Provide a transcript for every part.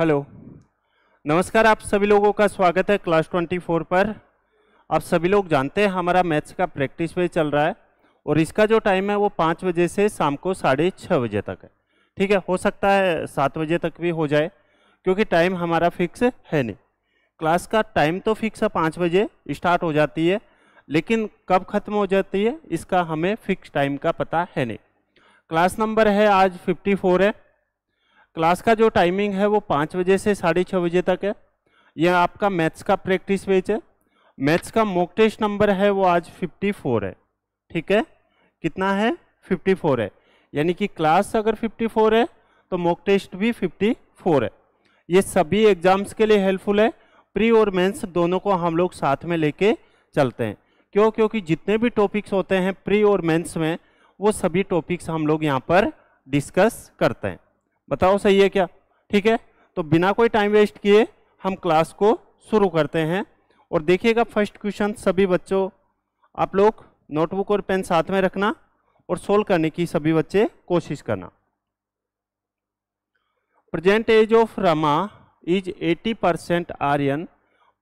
Hello नमस्कार आप सभी लोगों का स्वागत है क्लास 24 पर आप सभी लोग जानते हैं हमारा मैथ्स का प्रैक्टिस वे चल रहा है और इसका जो टाइम है वो पाँच बजे से शाम को साढ़े छः बजे तक है ठीक है हो सकता है सात बजे तक भी हो जाए क्योंकि टाइम हमारा फिक्स है नहीं क्लास का टाइम तो फिक्स है पाँच बजे स्टार्ट हो जाती है लेकिन कब ख़त्म हो जाती है इसका हमें फिक्स टाइम का पता है नहीं क्लास नंबर है आज फोर है क्लास का जो टाइमिंग है वो पाँच बजे से साढ़े छः बजे तक है यह आपका मैथ्स का प्रैक्टिस बेच है मैथ्स का मॉक टेस्ट नंबर है वो आज 54 है ठीक है कितना है 54 है यानी कि क्लास अगर 54 है तो मॉक टेस्ट भी 54 है ये सभी एग्जाम्स के लिए हेल्पफुल है प्री और मेंस दोनों को हम लोग साथ में लेके चलते हैं क्यों क्योंकि जितने भी टॉपिक्स होते हैं प्री और मेंस में वो सभी टॉपिक्स हम लोग यहाँ पर डिस्कस करते हैं बताओ सही है क्या ठीक है तो बिना कोई टाइम वेस्ट किए हम क्लास को शुरू करते हैं और देखिएगा फर्स्ट क्वेश्चन सभी बच्चों आप लोग नोटबुक और पेन साथ में रखना और सोल्व करने की सभी बच्चे कोशिश करना present age of Rama is 80 percent Aryan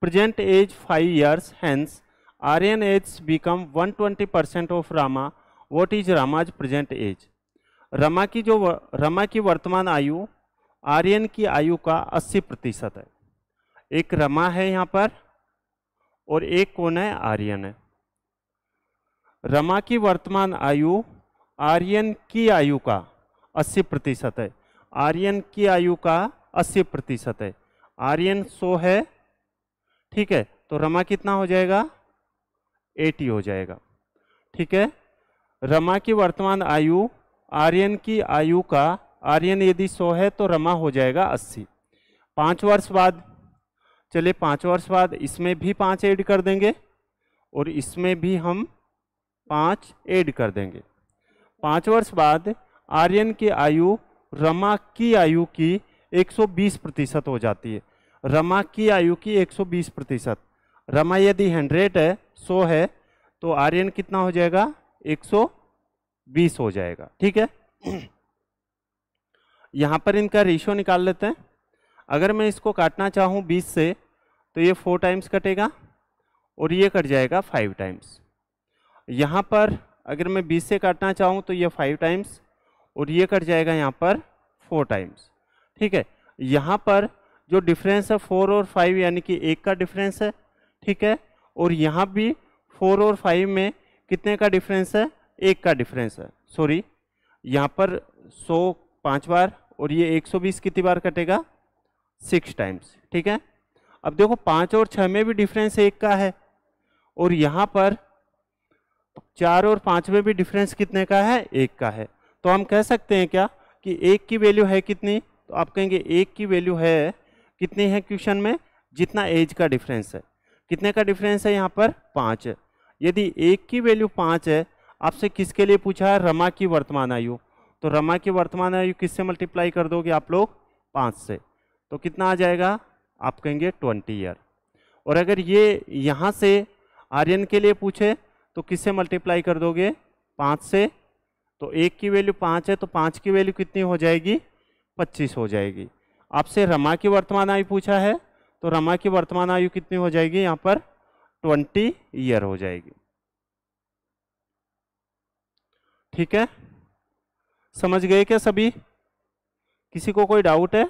present age five years hence Aryan age become 120 percent of Rama what is Rama's present age Rama की जो रमा की वर्तमान आयु आर्यन की आयु का 80 प्रतिशत है एक रमा है यहाँ पर और एक कौन है आर्यन है रमा की वर्तमान आयु आर्यन की आयु का 80 प्रतिशत है आर्यन की आयु का 80 प्रतिशत है आर्यन 100 है ठीक है तो रमा कितना हो जाएगा 80 हो जाएगा ठीक है रमा की वर्तमान आयु आर्यन की आयु का आर्यन यदि सौ है तो रमा हो जाएगा अस्सी पाँच वर्ष बाद चलिए पाँच वर्ष बाद इसमें भी पाँच ऐड कर देंगे और इसमें भी हम पाँच ऐड कर देंगे पाँच वर्ष बाद आर्यन की आयु रमा की आयु की 120 प्रतिशत हो जाती है रमा की आयु की 120 प्रतिशत रमा यदि 100 है 100 है तो आर्यन कितना हो जाएगा बीस हो जाएगा ठीक है यहाँ पर इनका रेशियो निकाल लेते हैं अगर मैं इसको काटना चाहूँ बीस से तो ये फोर टाइम्स कटेगा और ये कट जाएगा फाइव टाइम्स यहाँ पर अगर मैं बीस से काटना चाहूँ तो ये फाइव टाइम्स और ये कट जाएगा यहाँ पर फोर टाइम्स ठीक है यहाँ पर जो डिफरेंस है फोर और फाइव यानी कि एक का डिफरेंस है ठीक है और यहाँ भी फोर और फाइव में कितने का डिफरेंस है एक का डिफरेंस है सॉरी यहाँ पर सौ पाँच बार और ये एक सौ बीस कितनी बार कटेगा सिक्स टाइम्स ठीक है अब देखो पाँच और छः में भी डिफरेंस एक का है और यहाँ पर चार और पाँच में भी डिफरेंस कितने का है एक का है तो हम कह सकते हैं क्या कि एक की वैल्यू है कितनी तो आप कहेंगे एक की वैल्यू है कितनी है क्वेश्चन में जितना एज का डिफरेंस है कितने का डिफरेंस है यहाँ पर पाँच है यदि एक की वैल्यू पाँच है आपसे किसके लिए पूछा है रमा की वर्तमान आयु तो रमा की वर्तमान आयु किससे मल्टीप्लाई कर दोगे आप लोग पाँच से तो कितना आ जाएगा आप कहेंगे ट्वेंटी ईयर और अगर ये यहाँ से आर्यन के लिए पूछे तो किससे मल्टीप्लाई कर दोगे पाँच से तो एक की वैल्यू पाँच है तो पाँच की वैल्यू कितनी हो जाएगी पच्चीस हो जाएगी आपसे रमा की वर्तमान आयु पूछा है तो रमा की वर्तमान आयु कितनी हो जाएगी यहाँ पर ट्वेंटी ईयर हो जाएगी ठीक है समझ गए क्या सभी किसी को कोई डाउट है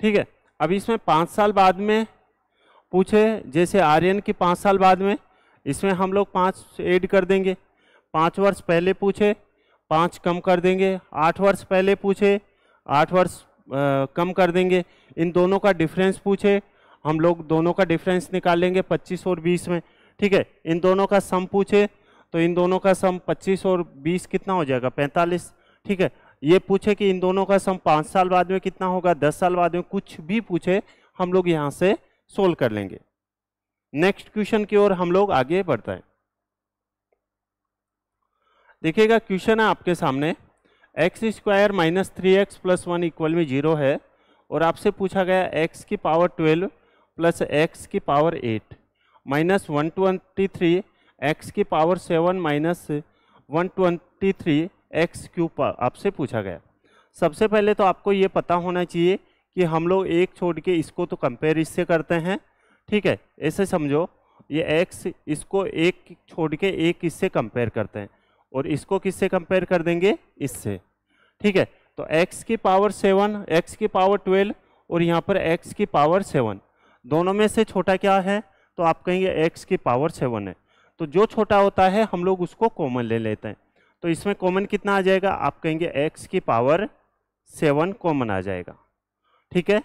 ठीक है अब इसमें पाँच साल बाद में पूछे जैसे आर्यन की पाँच साल बाद में इसमें हम लोग पाँच ऐड कर देंगे पाँच वर्ष पहले पूछे पाँच कम कर देंगे आठ वर्ष पहले पूछे आठ वर्ष कम कर देंगे इन दोनों का डिफरेंस पूछे हम लोग दोनों का डिफरेंस निकालेंगे पच्चीस और बीस में ठीक है इन दोनों का सम पूछे तो इन दोनों का सम पच्चीस और बीस कितना हो जाएगा पैंतालीस ठीक है ये पूछे कि इन दोनों का सम पाँच साल बाद में कितना होगा दस साल बाद में कुछ भी पूछे हम लोग यहाँ से सोल्व कर लेंगे नेक्स्ट क्वेश्चन की ओर हम लोग आगे बढ़ता है देखिएगा क्वेश्चन है आपके सामने x square minus three x plus one equal में जीरो है और आपसे पूछा गया एक्स की पावर ट्वेल्व प्लस एक्स की power eight minus one twenty three x की power seven minus one twenty three x cube आपसे पूछा गया सबसे पहले तो आपको ये पता होना चाहिए कि हम लोग एक छोड़ के इसको तो कंपेयर इससे करते हैं ठीक है ऐसे समझो ये एक्स इसको एक छोड़ के एक इससे कंपेयर करते हैं और इसको किससे कंपेयर कर देंगे इससे ठीक है तो एक्स की पावर सेवन एक्स की पावर ट्वेल्व और यहाँ पर एक्स की पावर सेवन दोनों में से छोटा क्या है तो आप कहेंगे एक्स की पावर सेवन है तो जो छोटा होता है हम लोग उसको कॉमन ले लेते हैं तो इसमें कॉमन कितना आ जाएगा आप कहेंगे एक्स की पावर सेवन कॉमन आ जाएगा ठीक है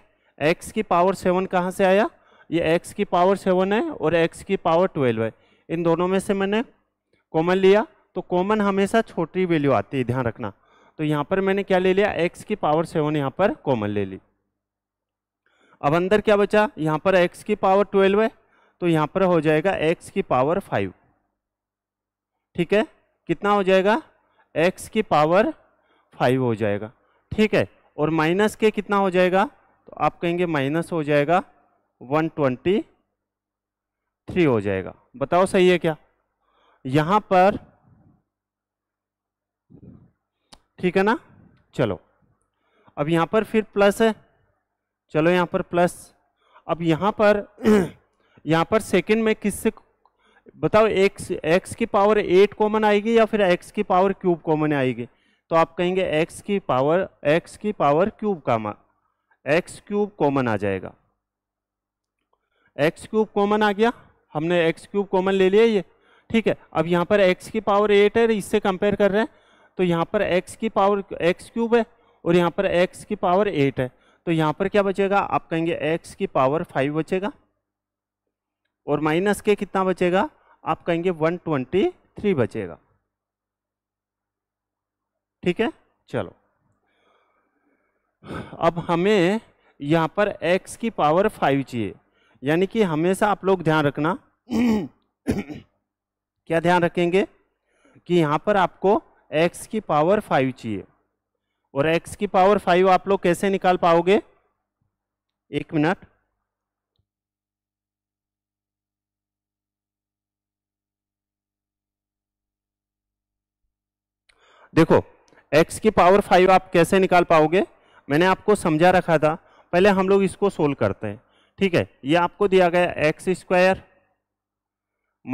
एक्स की पावर सेवन कहाँ से आया ये एक्स की पावर सेवन है और एक्स की पावर ट्वेल्व है इन दोनों में से मैंने कॉमन लिया तो कॉमन हमेशा छोटी वैल्यू आती है ध्यान रखना तो यहाँ पर मैंने क्या ले लिया एक्स की पावर सेवन यहाँ पर कॉमन ले ली अब अंदर क्या बचा यहाँ पर x की पावर ट्वेल्व है तो यहाँ पर हो जाएगा x की पावर फाइव ठीक है कितना हो जाएगा x की पावर फाइव हो जाएगा ठीक है और माइनस के कितना हो जाएगा तो आप कहेंगे माइनस हो जाएगा वन ट्वेंटी थ्री हो जाएगा बताओ सही है क्या यहाँ पर ठीक है ना चलो अब यहाँ पर फिर प्लस है चलो यहाँ पर प्लस अब यहाँ पर यहाँ पर सेकंड में किससे बताओ एक्स एक्स की पावर एट कॉमन आएगी या फिर एक्स की पावर क्यूब कॉमन आएगी तो आप कहेंगे एक्स की पावर एक्स की पावर क्यूब का एक्स क्यूब कॉमन आ जाएगा एक्स क्यूब कॉमन आ गया हमने एक्स क्यूब कॉमन ले लिया ये ठीक है अब यहाँ पर एक्स की पावर एट है इससे कंपेयर कर रहे हैं तो यहाँ पर एक्स की पावर एक्स क्यूब है और यहाँ पर एक्स की पावर एट है तो यहाँ पर क्या बचेगा आप कहेंगे एक्स की पावर फाइव बचेगा और माइनस के कितना बचेगा आप कहेंगे वन ट्वेंटी थ्री बचेगा ठीक है चलो अब हमें यहाँ पर x की पावर फाइव चाहिए यानी कि हमेशा आप लोग ध्यान रखना क्या ध्यान रखेंगे कि यहाँ पर आपको x की पावर फाइव चाहिए और x की पावर फाइव आप लोग कैसे निकाल पाओगे एक मिनट देखो x की पावर फाइव आप कैसे निकाल पाओगे मैंने आपको समझा रखा था पहले हम लोग इसको सोल्व करते हैं ठीक है ये आपको दिया गया एक्स स्क्वायर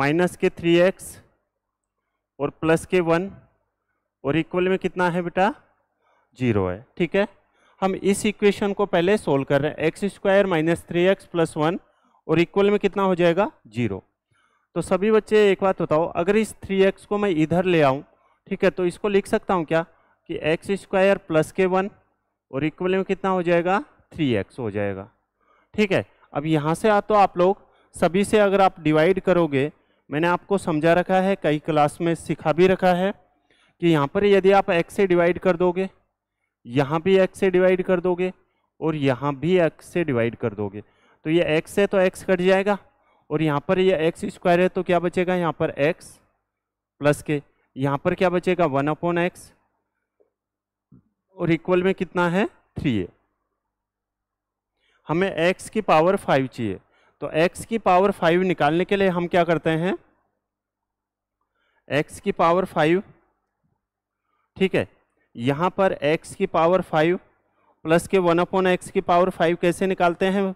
माइनस के थ्री एक्स और प्लस के वन और इक्वल में कितना है बेटा जीरो है ठीक है हम इस इक्वेशन को पहले सोल्व कर रहे हैं x square minus three x plus one और इक्वल में कितना हो जाएगा जीरो तो सभी बच्चे एक बात बताओ अगर इस थ्री एक्स को मैं इधर ले आऊँ ठीक है तो इसको लिख सकता हूँ क्या कि एक्स स्क्वायर प्लस के वन और इक्वल में कितना हो जाएगा थ्री एक्स हो जाएगा ठीक है अब यहाँ से आ तो आप लोग सभी से अगर आप डिवाइड करोगे मैंने आपको समझा रखा है कई क्लास में सिखा भी रखा है कि यहाँ पर यदि आप x से डिवाइड कर दोगे यहाँ भी एक्स से डिवाइड कर दोगे और यहाँ भी एक्स से डिवाइड कर दोगे तो ये एक्स है तो एक्स कट जाएगा और यहाँ पर ये एक्स स्क्वायर है तो क्या बचेगा यहाँ पर एक्स प्लस के यहाँ पर क्या बचेगा वन अपॉन एक्स और इक्वल में कितना है थ्री है हमें एक्स की पावर फाइव चाहिए तो एक्स की पावर फाइव निकालने के लिए हम क्या करते हैं एक्स की पावर फाइव ठीक है यहाँ पर x की पावर फाइव प्लस के वन अपॉन एक्स की पावर फाइव कैसे निकालते हैं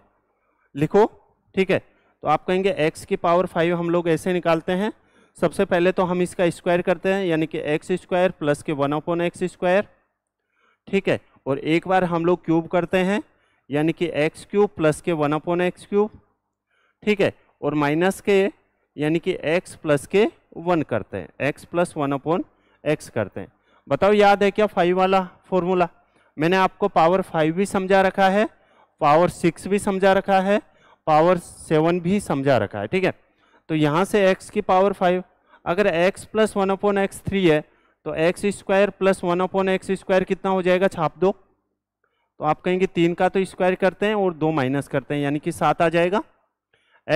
लिखो ठीक है तो आप कहेंगे x की पावर फाइव हम लोग ऐसे निकालते हैं सबसे पहले तो हम इसका स्क्वायर करते हैं यानी कि एक्स स्क्वायर प्लस के वन अपॉन एक्स स्क्वायर ठीक है और एक बार हम लोग क्यूब करते हैं यानी कि एक्स क्यूब प्लस के वन अपॉन एक्स क्यूब ठीक है और माइनस के यानी कि एक्स प्लस के वन करते हैं x plus one upon x करते हैं बताओ याद है क्या फाइव वाला फॉर्मूला मैंने आपको पावर फाइव भी समझा रखा है पावर सिक्स भी समझा रखा है पावर सेवन भी समझा रखा है ठीक है तो यहाँ से एक्स की पावर फाइव अगर x plus one upon x three है तो x square plus one upon x square कितना हो जाएगा छाप दो तो आप कहेंगे तीन का तो स्क्वायर करते हैं और दो माइनस करते हैं यानी कि सात आ जाएगा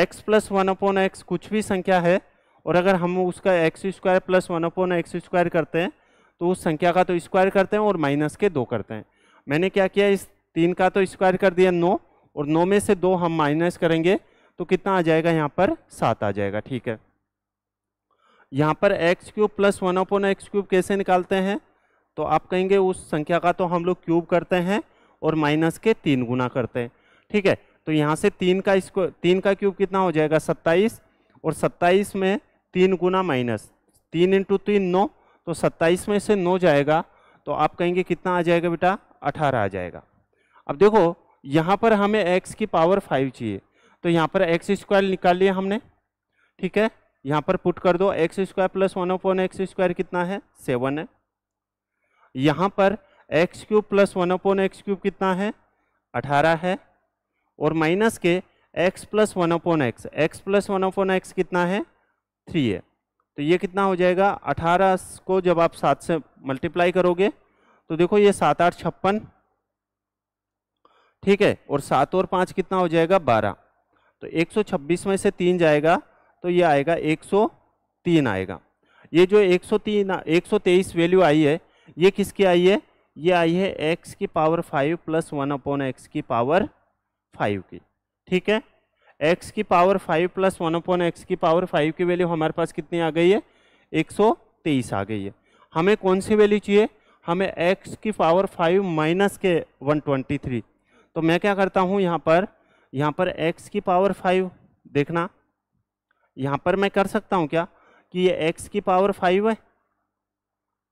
x plus one upon x कुछ भी संख्या है और अगर हम उसका x square plus one upon x square करते हैं तो उस संख्या का तो स्क्वायर करते हैं और माइनस के दो करते हैं मैंने क्या किया इस तीन का तो स्क्वायर कर दिया नौ और नौ में से दो हम माइनस करेंगे तो कितना आ जाएगा यहाँ पर सात आ जाएगा ठीक है यहाँ पर x cube plus one upon x cube कैसे निकालते हैं तो आप कहेंगे उस संख्या का तो हम लोग क्यूब करते हैं और माइनस के तीन गुना करते हैं ठीक है तो यहाँ से तीन का इसको तीन का क्यूब कितना हो जाएगा सत्ताईस और सत्ताईस में तीन गुना माइनस तीन इंटू तीन नौ तो सत्ताईस में से नौ जाएगा तो आप कहेंगे कितना आ जाएगा बेटा अठारह आ जाएगा अब देखो यहाँ पर हमें एक्स की पावर फाइव चाहिए तो यहाँ पर एक्स स्क्वायर निकाल लिया हमने ठीक है यहाँ पर पुट कर दो x square plus one upon x square कितना है सेवन है यहाँ पर x cube plus one upon x cube कितना है अठारह है और माइनस के x plus one upon x x plus one upon x कितना है थ्री है तो ये कितना हो जाएगा अठारह को जब आप सात से मल्टीप्लाई करोगे तो देखो ये सात आठ छप्पन ठीक है और सात और पाँच कितना हो जाएगा बारह तो 126 में से तीन जाएगा तो ये आएगा 103 आएगा ये जो 103 123 वैल्यू आई है ये किसकी आई है ये आई है x की power five plus one upon x की पावर फाइव की ठीक है एक्स की power five plus one upon x की पावर फाइव की वैल्यू हमारे पास कितनी आ गई है एक सौ तेईस आ गई है हमें कौन सी वैल्यू चाहिए हमें एक्स की पावर फाइव माइनस के वन ट्वेंटी थ्री तो मैं क्या करता हूँ यहाँ पर यहाँ पर एक्स की पावर फाइव देखना यहाँ पर मैं कर सकता हूँ क्या कि ये एक्स की पावर फाइव है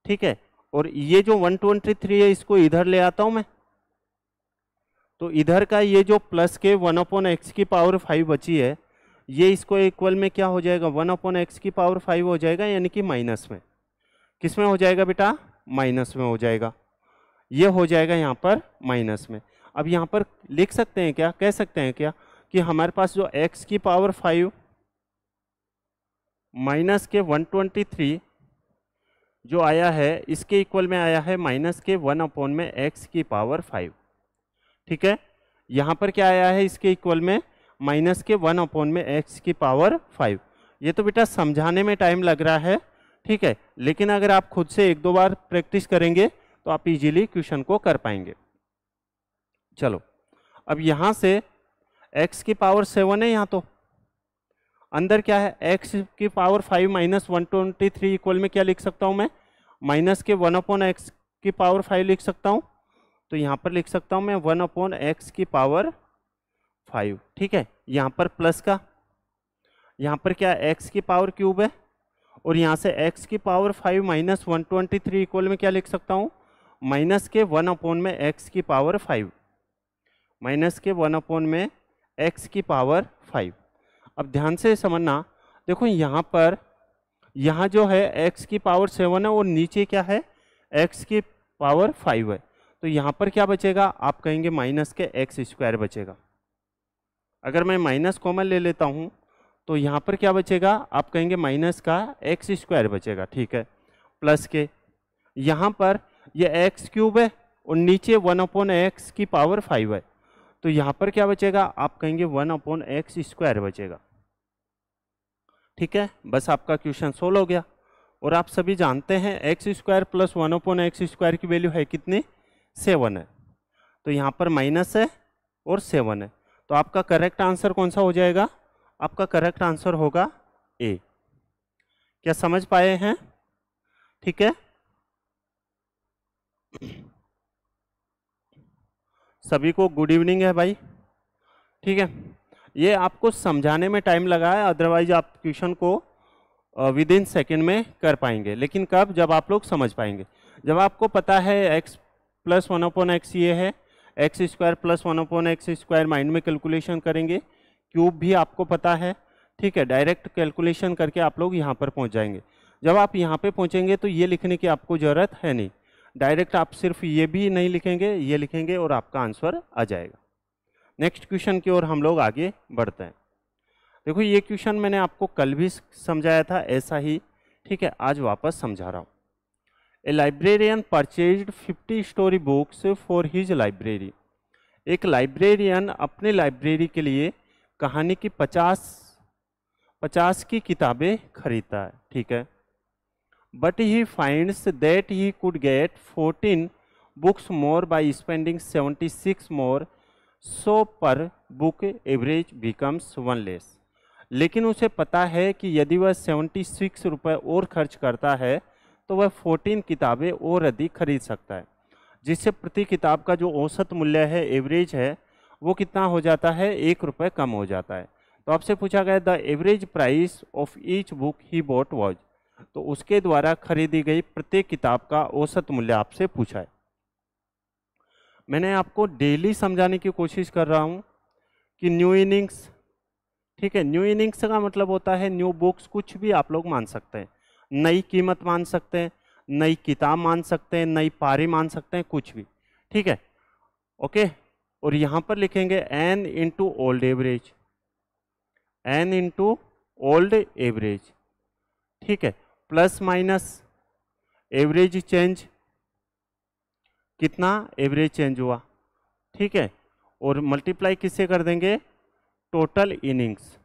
ठीक है और ये जो वन ट्वेंटी थ्री है इसको इधर ले आता हूँ मैं तो इधर का ये जो प्लस के वन अपॉन एक्स की पावर फाइव बची है ये इसको इक्वल में क्या हो जाएगा वन अपॉन एक्स की पावर फाइव हो जाएगा यानी कि माइनस में किस में हो जाएगा बेटा माइनस में हो जाएगा ये हो जाएगा यहाँ पर माइनस में अब यहाँ पर लिख सकते हैं क्या कह सकते हैं क्या कि हमारे पास जो एक्स की पावर फाइव माइनस के वन ट्वेंटी थ्री जो आया है इसके इक्वल में आया है माइनस के वन अपॉन में एक्स की पावर फाइव ठीक है यहाँ पर क्या आया है इसके इक्वल में माइनस के वन अपॉन में एक्स की पावर फाइव ये तो बेटा समझाने में टाइम लग रहा है ठीक है लेकिन अगर आप खुद से एक दो बार प्रैक्टिस करेंगे तो आप इजीली क्वेश्चन को कर पाएंगे चलो अब यहाँ से x की पावर सेवन है यहाँ तो अंदर क्या है x की power five minus one twenty three equal में क्या लिख सकता हूँ मैं माइनस के वन अपॉन एक्स की पावर फाइव लिख सकता हूँ तो यहाँ पर लिख सकता हूँ मैं वन अपॉन एक्स की पावर फाइव ठीक है यहाँ पर प्लस का यहाँ पर क्या एक्स की पावर क्यूब है और यहाँ से एक्स की power five minus one twenty three equal में क्या लिख सकता हूँ माइनस के वन अपॉन में एक्स की पावर फाइव माइनस के वन अपॉन में एक्स की पावर फाइव अब ध्यान से समझना देखो यहाँ पर यहाँ जो है एक्स की पावर सेवन है और नीचे क्या है एक्स की पावर फाइव है तो यहाँ पर क्या बचेगा आप कहेंगे माइनस के एक्स स्क्वायर बचेगा अगर मैं माइनस कॉमन ले लेता हूँ तो यहाँ पर क्या बचेगा आप कहेंगे माइनस का एक्स स्क्वायर बचेगा ठीक है प्लस के यहाँ पर यह एक्स क्यूब है और नीचे वन अपॉन एक्स की पावर फाइव है तो यहाँ पर क्या बचेगा आप कहेंगे वन अपॉन एक्स स्क्वायर बचेगा ठीक है बस आपका क्वेश्चन सोल्व हो गया और आप सभी जानते हैं x square plus one upon x square की वैल्यू है कितनी सेवन है तो यहाँ पर माइनस है और सेवन है तो आपका करेक्ट आंसर कौन सा हो जाएगा आपका करेक्ट आंसर होगा ए क्या समझ पाए हैं ठीक है सभी को गुड इवनिंग है भाई ठीक है ये आपको समझाने में टाइम लगा है अदरवाइज आप क्वेश्चन को विद इन सेकेंड में कर पाएंगे लेकिन कब जब आप लोग समझ पाएंगे जब आपको पता है x plus one upon x ये है x square plus one upon x square mind में कैलकुलेशन करेंगे क्यूब भी आपको पता है ठीक है डायरेक्ट कैलकुलेशन करके आप लोग यहाँ पर पहुँच जाएंगे जब आप यहाँ पर पहुँचेंगे तो ये लिखने की आपको ज़रूरत है नहीं डायरेक्ट आप सिर्फ ये भी नहीं लिखेंगे ये लिखेंगे और आपका आंसर आ जाएगा नेक्स्ट क्वेश्चन की ओर हम लोग आगे बढ़ते हैं देखो ये क्वेश्चन मैंने आपको कल भी समझाया था ऐसा ही ठीक है आज वापस समझा रहा हूँ a librarian purchase fifty story books for his library एक लाइब्रेरियन अपने लाइब्रेरी के लिए कहानी की पचास पचास की किताबें खरीदता है ठीक है but he finds that he could get fourteen books more by spending seventy six more so per book average becomes one less लेकिन उसे पता है कि यदि वह सेवेंटी सिक्स रुपये और खर्च करता है तो वह फोर्टीन किताबें और अधिक खरीद सकता है जिससे प्रति किताब का जो औसत मूल्य है एवरेज है वो कितना हो जाता है एक रुपये कम हो जाता है तो आपसे पूछा गया the average price of each book he bought was तो उसके द्वारा खरीदी गई प्रत्येक किताब का औसत मूल्य आपसे पूछा है मैंने आपको डेली समझाने की कोशिश कर रहा हूँ कि न्यू इनिंग्स ठीक है न्यू इनिंग्स का मतलब होता है न्यू बुक्स कुछ भी आप लोग मान सकते हैं नई कीमत मान सकते हैं नई किताब मान सकते हैं नई पारी मान सकते हैं कुछ भी ठीक है ओके और यहाँ पर लिखेंगे n into old average n into old average ठीक है प्लस माइनस एवरेज चेंज कितना एवरेज चेंज हुआ ठीक है और मल्टीप्लाई किससे कर देंगे टोटल इनिंग्स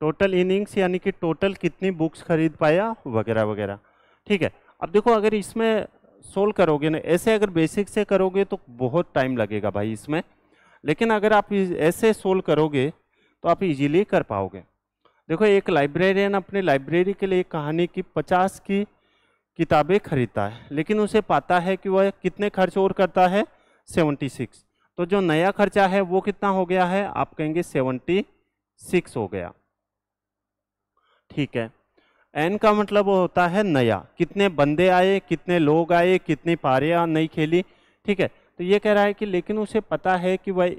टोटल इनिंग्स यानी कि टोटल कितनी बुक्स खरीद पाया वगैरह वगैरह ठीक है अब देखो अगर इसमें सोल्व करोगे ना ऐसे अगर बेसिक से करोगे तो बहुत टाइम लगेगा भाई इसमें लेकिन अगर आप ऐसे सोल्व करोगे तो आप इजीली कर पाओगे देखो एक लाइब्रेरियन अपने लाइब्रेरी के लिए कहानी की पचास की किताबें खरीदता है लेकिन उसे पता है कि वह कितने खर्च और करता है सेवेंटी सिक्स तो जो नया खर्चा है वो कितना हो गया है आप कहेंगे सेवेंटी सिक्स हो गया ठीक है एन का मतलब वो होता है नया कितने बंदे आए कितने लोग आए कितनी पारियाँ नहीं खेली ठीक है तो ये कह रहा है कि लेकिन उसे पता है कि वह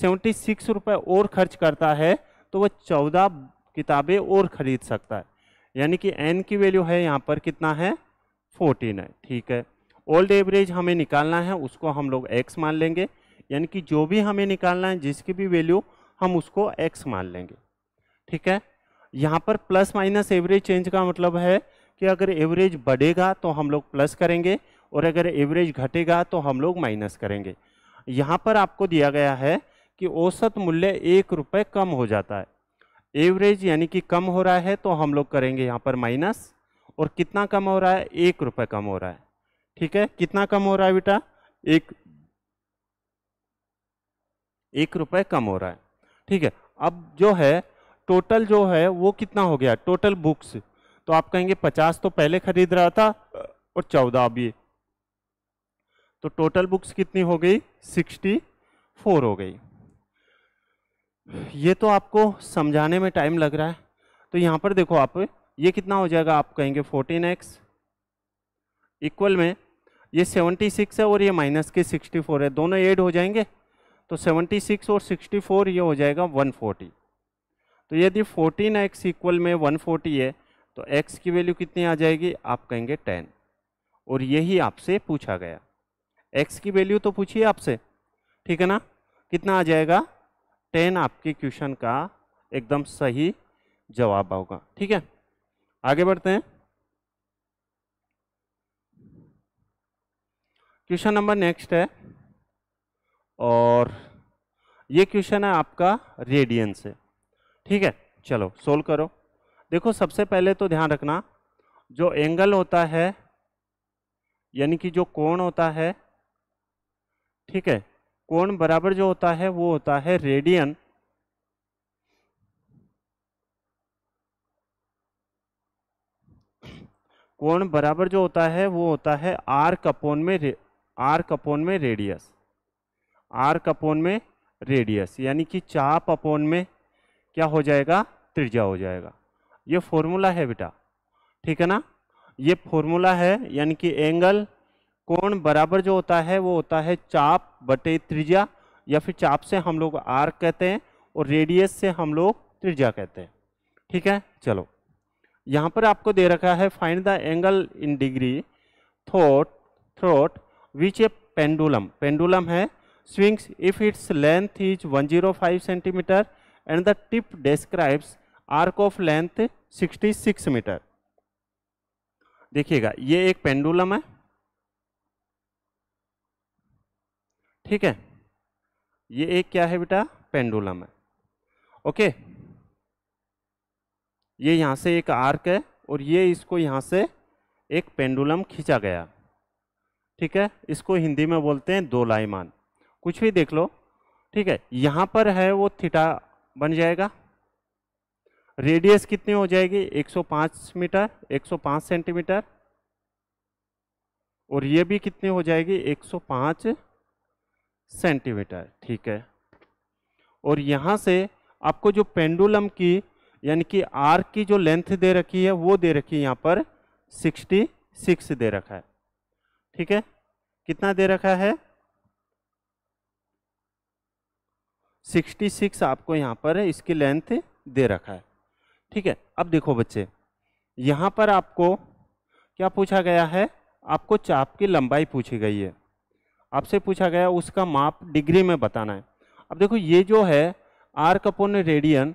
सेवेंटी सिक्स रुपये और खर्च करता है तो वह चौदह किताबें और ख़रीद सकता है यानी कि एन की वैल्यू है यहाँ पर कितना है फोर्टीन है ठीक है ओल्ड एवरेज हमें निकालना है उसको हम लोग एक्स मान लेंगे यानी कि जो भी हमें निकालना है जिसकी भी वैल्यू हम उसको एक्स मान लेंगे ठीक है यहाँ पर प्लस माइनस एवरेज चेंज का मतलब है कि अगर एवरेज बढ़ेगा तो हम लोग प्लस करेंगे और अगर एवरेज घटेगा तो हम लोग माइनस करेंगे यहाँ पर आपको दिया गया है कि औसत मूल्य एक रुपये कम हो जाता है एवरेज यानी कि कम हो रहा है तो हम लोग करेंगे यहाँ पर माइनस और कितना कम हो रहा है एक रुपये कम हो रहा है ठीक है कितना कम हो रहा है बेटा एक एक रुपये कम हो रहा है ठीक है अब जो है टोटल जो है वो कितना हो गया टोटल बुक्स तो आप कहेंगे पचास तो पहले खरीद रहा था और चौदह अभी तो टोटल बुक्स कितनी हो गई सिक्सटी फोर हो गई ये तो आपको समझाने में टाइम लग रहा है तो यहाँ पर देखो आप ये कितना हो जाएगा आप कहेंगे फोर्टीन एक्स इक्वल में ये सेवनटी सिक्स है और ये माइनस के सिक्सटी फोर है दोनों ऐड हो जाएंगे तो सेवनटी सिक्स और सिक्सटी फोर ये हो जाएगा वन फोर्टी तो यदि फोर्टीन एक्स इक्वल में 140 है तो x की वैल्यू कितनी आ जाएगी आप कहेंगे 10 और यही आपसे पूछा गया x की वैल्यू तो पूछिए आपसे ठीक है ना कितना आ जाएगा 10 आपके क्वेश्चन का एकदम सही जवाब होगा ठीक है आगे बढ़ते हैं क्वेश्चन नंबर नेक्स्ट है और ये क्वेश्चन है आपका रेडियन से ठीक है चलो सोल्व करो देखो सबसे पहले तो ध्यान रखना जो एंगल होता है यानी कि जो कोण होता है ठीक है कोण बराबर जो होता है वो होता है रेडियन कोण बराबर जो होता है वो होता है आर कपोन में आर कपोन में रेडियस आर कपोन में रेडियस यानी कि चाप अपोन में क्या हो जाएगा त्रिज्या हो जाएगा ये फॉर्मूला है बेटा ठीक है ना ये फॉर्मूला है यानी कि एंगल कोण बराबर जो होता है वो होता है चाप बटे त्रिज्या या फिर चाप से हम लोग आर्क कहते हैं और रेडियस से हम लोग त्रिज्या कहते हैं ठीक है चलो यहाँ पर आपको दे रखा है find the angle in degree through through which a pendulum pendulum है swings if it's length is 105 centimetre and the tip describes arc of length 66 meter. देखिएगा ये एक पेंडुलम है ठीक है ये एक क्या है बेटा पेंडुलम है ओके ये यहां से एक आर्क है और ये इसको यहां से एक पेंडुलम खींचा गया ठीक है इसको हिंदी में बोलते हैं दो लाईमान कुछ भी देख लो ठीक है यहां पर है वो थीटा बन जाएगा रेडियस कितनी हो जाएगी 105 मीटर 105 सेंटीमीटर और ये भी कितनी हो जाएगी 105 सेंटीमीटर ठीक है और यहाँ से आपको जो पेंडुलम की यानी कि आर्क की जो लेंथ दे रखी है वो दे रखी है यहाँ पर 66 दे रखा है ठीक है कितना दे रखा है 66 आपको यहाँ पर है इसकी लेंथ दे रखा है ठीक है अब देखो बच्चे यहाँ पर आपको क्या पूछा गया है आपको चाप की लंबाई पूछी गई है आपसे पूछा गया उसका माप डिग्री में बताना है अब देखो ये जो है r upon radian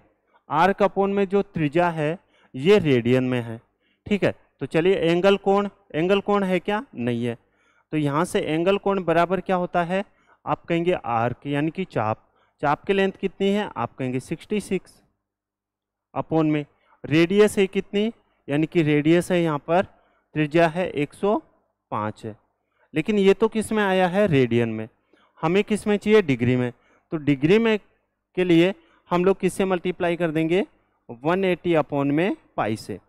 r upon में जो त्रिज्या है ये रेडियन में है ठीक है तो चलिए एंगल कोण एंगल कोण है क्या नहीं है तो यहाँ से एंगल कोण बराबर क्या होता है आप कहेंगे आर्क यानी कि चाप चाप तो की लेंथ कितनी है आप कहेंगे 66 अपोन में रेडियस है कितनी यानी कि रेडियस है यहाँ पर त्रिज्या है 105 है लेकिन ये तो किस में आया है रेडियन में हमें किस में चाहिए डिग्री में तो डिग्री में के लिए हम लोग किससे मल्टीप्लाई कर देंगे 180 एटी अपोन में पाई से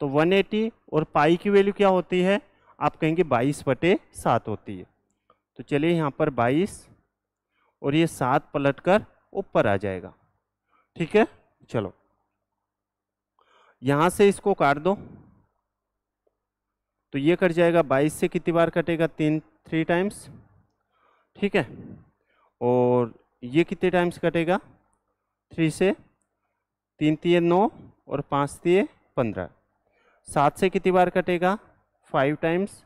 तो 180 और पाई की वैल्यू क्या होती है आप कहेंगे 22 बटे सात होती है तो चलिए यहाँ पर 22 और ये सात पलट कर ऊपर आ जाएगा ठीक है चलो यहां से इसको काट दो तो ये कट जाएगा बाईस से कितनी बार कटेगा तीन थ्री टाइम्स ठीक है और ये कितने टाइम्स कटेगा थ्री से तीन तीय नौ और पाँच तीय पंद्रह सात से कितनी बार कटेगा फाइव टाइम्स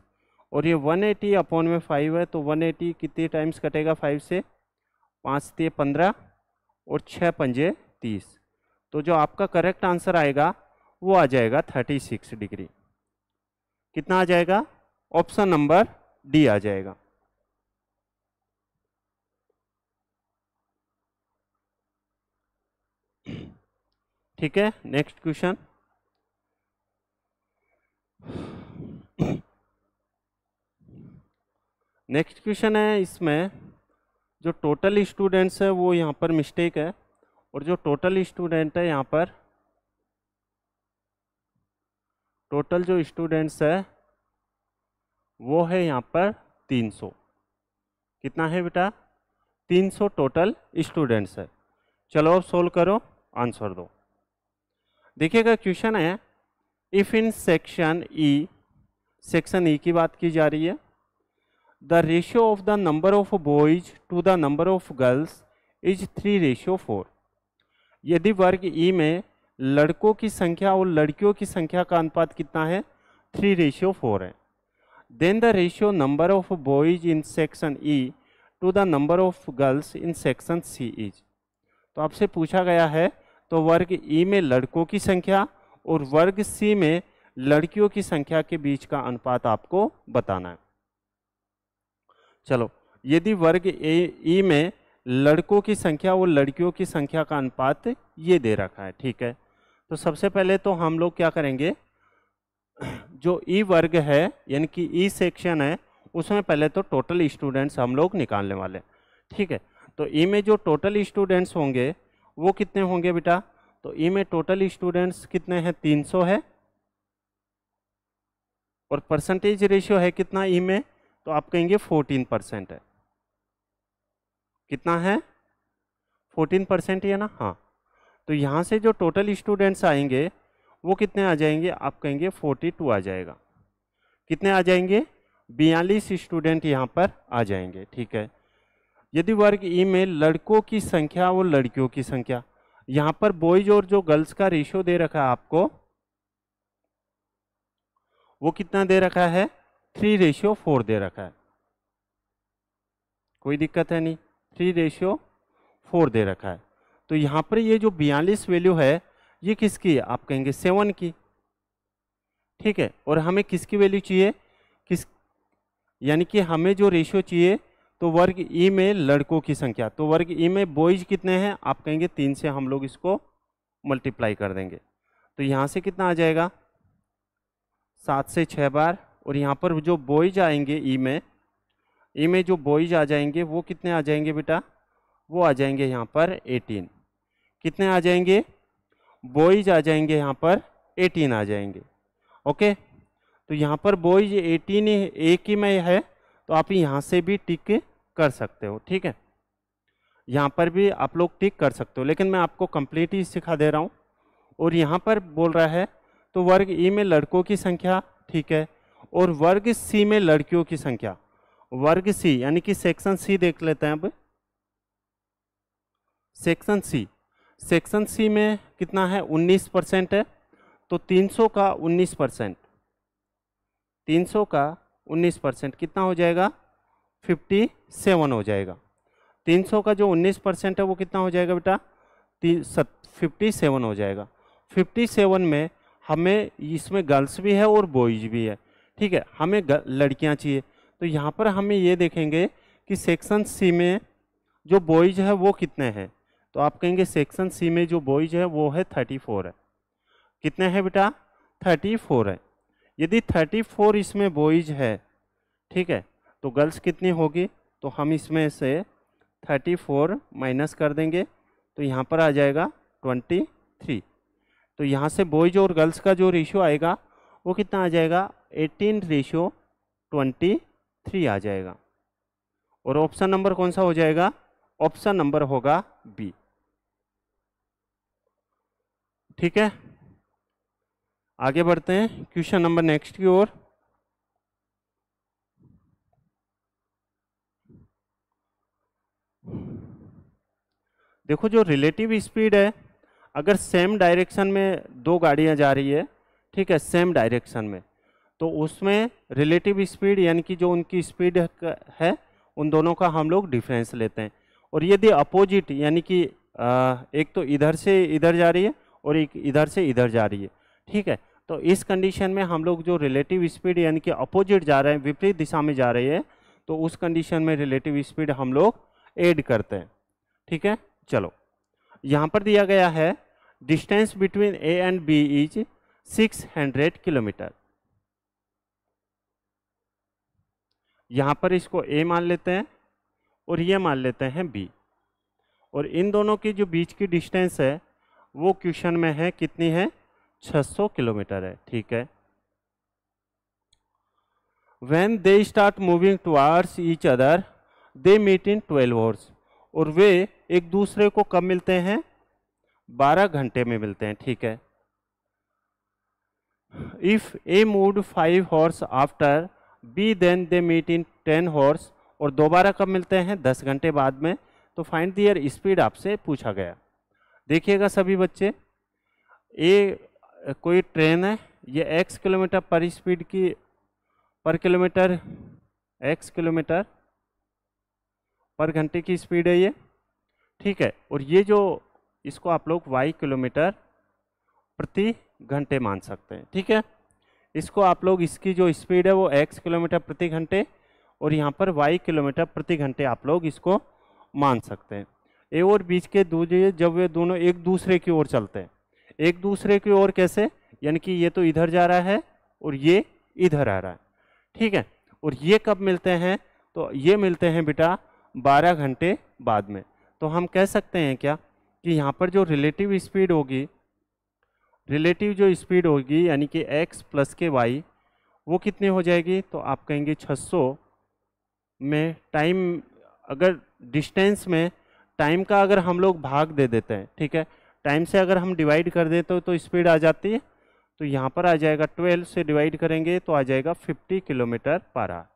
और ये वन एटी अपॉन में फाइव है तो वन एटी कितने टाइम्स कटेगा फाइव से पाँच ते पंद्रह और छः पंजे तीस तो जो आपका करेक्ट आंसर आएगा वो आ जाएगा थर्टी सिक्स डिग्री कितना आ जाएगा ऑप्शन नंबर डी आ जाएगा ठीक है नेक्स्ट क्वेश्चन नेक्स्ट क्वेश्चन है इसमें जो टोटल स्टूडेंट्स है वो यहाँ पर मिस्टेक है और जो टोटल स्टूडेंट है यहाँ पर टोटल जो स्टूडेंट्स है वो है यहाँ पर 300 कितना है बेटा 300 टोटल स्टूडेंट्स है चलो अब सोल्व करो आंसर दो देखिएगा क्वेश्चन है if in section E section E की बात की जा रही है the ratio of the number of boys to the number of girls is three ratio four यदि वर्ग ई e में लड़कों की संख्या और लड़कियों की संख्या का अनुपात कितना है थ्री रेशियो फोर है then the ratio number of boys in section E to the number of girls in section C is तो आपसे पूछा गया है तो वर्ग ई e में लड़कों की संख्या और वर्ग सी में लड़कियों की संख्या के बीच का अनुपात आपको बताना है चलो यदि वर्ग ए ई में लड़कों की संख्या और लड़कियों की संख्या का अनुपात ये दे रखा है ठीक है तो सबसे पहले तो हम लोग क्या करेंगे जो ई वर्ग है यानी कि ई सेक्शन है उसमें पहले तो टोटल स्टूडेंट्स हम लोग निकालने वाले ठीक है तो ई में जो टोटल स्टूडेंट्स होंगे वो कितने होंगे बेटा तो ई में टोटल स्टूडेंट्स कितने हैं तीन है और परसेंटेज रेशियो है कितना ई में तो आप कहेंगे फोर्टीन परसेंट है कितना है फोर्टीन परसेंट ही है ना हाँ तो यहाँ से जो टोटल स्टूडेंट्स आएंगे वो कितने आ जाएंगे आप कहेंगे फोर्टी टू आ जाएगा कितने आ जाएंगे बयालीस स्टूडेंट यहाँ पर आ जाएंगे ठीक है यदि वर्ग ई में लड़कों की संख्या और लड़कियों की संख्या यहाँ पर बॉयज और जो गर्ल्स का रेशियो दे रखा है आपको वो कितना दे रखा है थ्री रेशियो फोर दे रखा है कोई दिक्कत है नहीं थ्री रेशियो फोर दे रखा है तो यहाँ पर ये जो बयालीस वैल्यू है ये किसकी है आप कहेंगे सेवन की ठीक है और हमें किसकी वैल्यू चाहिए किस यानी कि हमें जो रेशियो चाहिए तो वर्ग ई में लड़कों की संख्या तो वर्ग ई में बॉयज कितने हैं आप कहेंगे तीन से हम लोग इसको मल्टीप्लाई कर देंगे तो यहाँ से कितना आ जाएगा सात से छः बार और यहाँ पर जो बॉयज आएंगे ई e में ई e में जो बॉयज आ जाएंगे वो कितने आ जाएंगे बेटा वो आ जाएंगे यहाँ पर एटीन कितने आ जाएंगे बॉयज आ जाएंगे यहाँ पर एटीन आ जाएंगे ओके तो यहाँ पर बॉयज एटीन एक ही में है तो आप यहाँ से भी टिक कर सकते हो ठीक है यहाँ पर भी आप लोग टिक कर सकते हो लेकिन मैं आपको कंप्लीट ही सिखा दे रहा हूँ और यहाँ पर बोल रहा है तो वर्ग ई e में लड़कों की संख्या ठीक है और वर्ग सी में लड़कियों की संख्या वर्ग सी यानी कि सेक्शन सी देख लेते हैं अब सेक्शन सी सेक्शन सी में कितना है 19 परसेंट है तो 300 का 19 परसेंट तीन का 19 परसेंट कितना हो जाएगा 57 हो जाएगा 300 का जो 19 परसेंट है वो कितना हो जाएगा बेटा फिफ्टी सेवन हो जाएगा फिफ्टी सेवन में हमें इसमें गर्ल्स भी है और बॉयज़ भी है ठीक है हमें लड़कियाँ चाहिए तो यहाँ पर हमें ये देखेंगे कि सेक्शन सी में जो बॉयज है वो कितने हैं तो आप कहेंगे सेक्शन सी में जो बॉयज है वो है थर्टी फोर है कितने हैं बेटा थर्टी फोर है यदि थर्टी फोर इसमें बॉयज है ठीक है तो गर्ल्स कितनी होगी तो हम इसमें से थर्टी फोर माइनस कर देंगे तो यहाँ पर आ जाएगा ट्वेंटी थ्री तो यहाँ से बॉयज और गर्ल्स का जो रेशियो आएगा वो कितना आ जाएगा एटीन रेशियो ट्वेंटी थ्री आ जाएगा और ऑप्शन नंबर कौन सा हो जाएगा ऑप्शन नंबर होगा बी ठीक है आगे बढ़ते हैं क्वेश्चन नंबर नेक्स्ट की ओर देखो जो रिलेटिव स्पीड है अगर सेम डायरेक्शन में दो गाड़ियां जा रही है ठीक है सेम डायरेक्शन में तो उसमें रिलेटिव स्पीड यानी कि जो उनकी स्पीड है उन दोनों का हम लोग डिफरेंस लेते हैं और यदि अपोजिट यानी कि एक तो इधर से इधर जा रही है और एक इधर से इधर जा रही है ठीक है तो इस कंडीशन में हम लोग जो रिलेटिव स्पीड यानी कि अपोजिट जा रहे हैं विपरीत दिशा में जा रही है तो उस कंडीशन में रिलेटिव स्पीड हम लोग एड करते हैं ठीक है चलो यहाँ पर दिया गया है distance between A and B is 600 kilometre यहाँ पर इसको ए मान लेते हैं और ये मान लेते हैं बी और इन दोनों की जो बीच की डिस्टेंस है वो क्वेश्चन में है कितनी है 600 किलोमीटर है ठीक है when they start moving towards each other they meet in twelve hours और वे एक दूसरे को कब मिलते हैं 12 घंटे में मिलते हैं ठीक है if A moved five hours after B then they meet in ten hours और दोबारा कब मिलते हैं दस घंटे बाद में तो फाइंड दियर स्पीड आपसे पूछा गया देखिएगा सभी बच्चे ये कोई ट्रेन है ये एक्स किलोमीटर पर स्पीड की पर किलोमीटर एक्स किलोमीटर पर घंटे की स्पीड है ये ठीक है और ये जो इसको आप लोग वाई किलोमीटर प्रति घंटे मान सकते हैं ठीक है इसको आप लोग इसकी जो स्पीड है वो एक्स किलोमीटर प्रति घंटे और यहाँ पर वाई किलोमीटर प्रति घंटे आप लोग इसको मान सकते हैं ए और बीच के दूजे जब वे दोनों एक दूसरे की ओर चलते हैं एक दूसरे की ओर कैसे यानी कि ये तो इधर जा रहा है और ये इधर आ रहा है ठीक है और ये कब मिलते हैं तो ये मिलते हैं बेटा 12 घंटे बाद में तो हम कह सकते हैं क्या कि यहाँ पर जो रिलेटिव स्पीड होगी रिलेटिव जो स्पीड होगी यानी कि एक्स प्लस के वाई वो कितनी हो जाएगी तो आप कहेंगे 600 में टाइम अगर डिस्टेंस में टाइम का अगर हम लोग भाग दे देते हैं ठीक है टाइम से अगर हम डिवाइड कर देते हो तो स्पीड तो आ जाती है तो यहाँ पर आ जाएगा 12 से डिवाइड करेंगे तो आ जाएगा 50 किलोमीटर पर आर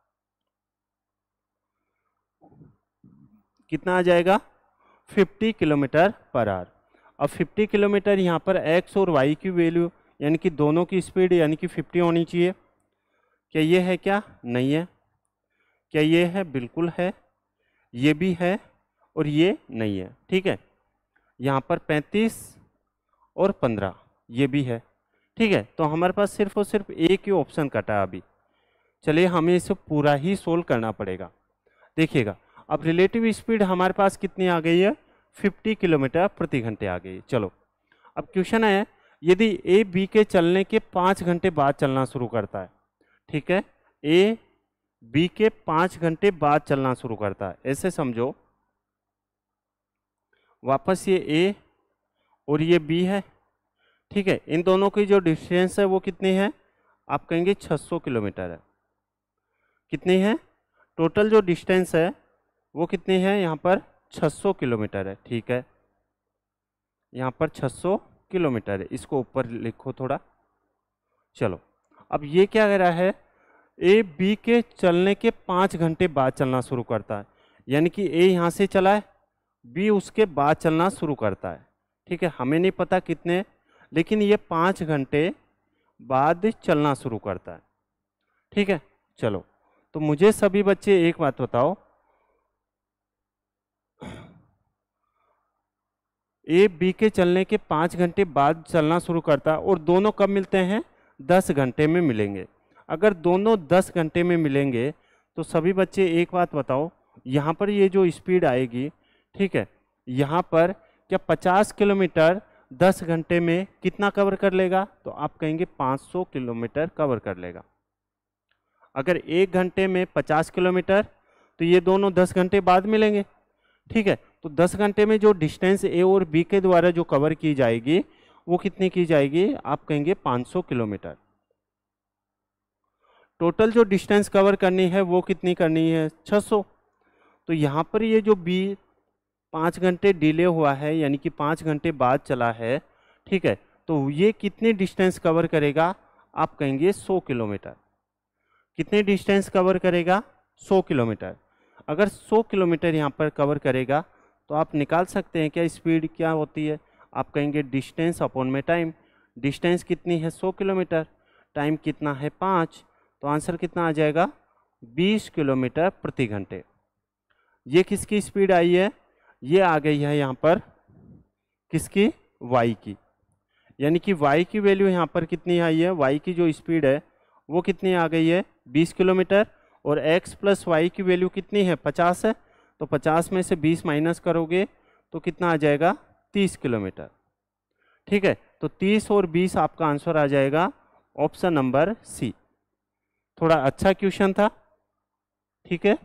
कितना आ जाएगा 50 किलोमीटर पर आर अब 50 किलोमीटर यहाँ पर एक्स और वाई की वैल्यू यानी कि दोनों की स्पीड यानी कि 50 होनी चाहिए क्या ये है क्या नहीं है क्या ये है बिल्कुल है ये भी है और ये नहीं है ठीक है यहाँ पर 35 और 15 ये भी है ठीक है तो हमारे पास सिर्फ और सिर्फ एक ही ऑप्शन कटा अभी चलिए हमें इसे पूरा ही सोल्व करना पड़ेगा देखिएगा अब रिलेटिव स्पीड हमारे पास कितनी आ गई है 50 किलोमीटर प्रति घंटे आ गई चलो अब क्वेश्चन है यदि ए बी के चलने के पाँच घंटे बाद चलना शुरू करता है ठीक है ए बी के पाँच घंटे बाद चलना शुरू करता है ऐसे समझो वापस ये ए और ये बी है ठीक है इन दोनों की जो डिस्टेंस है वो कितनी है आप कहेंगे 600 किलोमीटर है कितनी है टोटल जो डिस्टेंस है वो कितनी है यहाँ पर 600 किलोमीटर है ठीक है यहाँ पर 600 किलोमीटर है इसको ऊपर लिखो थोड़ा चलो अब ये क्या कह रहा है ए बी के चलने के पाँच घंटे बाद चलना शुरू करता है यानी कि ए यहाँ से चला है बी उसके बाद चलना शुरू करता है ठीक है हमें नहीं पता कितने लेकिन ये पाँच घंटे बाद चलना शुरू करता है ठीक है चलो तो मुझे सभी बच्चे एक बात बताओ ए बी के चलने के पाँच घंटे बाद चलना शुरू करता और दोनों कब मिलते हैं दस घंटे में मिलेंगे अगर दोनों दस घंटे में मिलेंगे तो सभी बच्चे एक बात बताओ यहाँ पर ये जो स्पीड आएगी ठीक है यहाँ पर क्या पचास किलोमीटर दस घंटे में कितना कवर कर लेगा तो आप कहेंगे पाँच सौ किलोमीटर कवर कर लेगा अगर एक घंटे में पचास किलोमीटर तो ये दोनों दस घंटे बाद मिलेंगे ठीक है तो 10 घंटे में जो डिस्टेंस ए और बी के द्वारा जो कवर की जाएगी वो कितनी की जाएगी आप कहेंगे 500 किलोमीटर टोटल जो डिस्टेंस कवर करनी है वो कितनी करनी है 600 तो यहाँ पर ये जो बी पाँच घंटे डिले हुआ है यानी कि पाँच घंटे बाद चला है ठीक है तो ये कितने डिस्टेंस कवर करेगा आप कहेंगे 100 किलोमीटर कितने डिस्टेंस कवर करेगा 100 किलोमीटर अगर 100 किलोमीटर यहाँ पर कवर करेगा तो आप निकाल सकते हैं क्या स्पीड क्या होती है आप कहेंगे डिस्टेंस अपॉन में टाइम डिस्टेंस कितनी है सौ किलोमीटर टाइम कितना है पाँच तो आंसर कितना आ जाएगा बीस किलोमीटर प्रति घंटे ये किसकी स्पीड आई है ये आ गई है यहाँ पर किसकी वाई की यानी कि वाई की वैल्यू यहाँ पर कितनी आई है वाई की जो स्पीड है वो कितनी आ गई है 20 किलोमीटर और एक्स प्लस वाई की वैल्यू कितनी है 50 है तो पचास में से बीस माइनस करोगे तो कितना आ जाएगा तीस किलोमीटर ठीक है तो तीस और बीस आपका आंसर आ जाएगा ऑप्शन नंबर सी थोड़ा अच्छा क्वेश्चन था ठीक है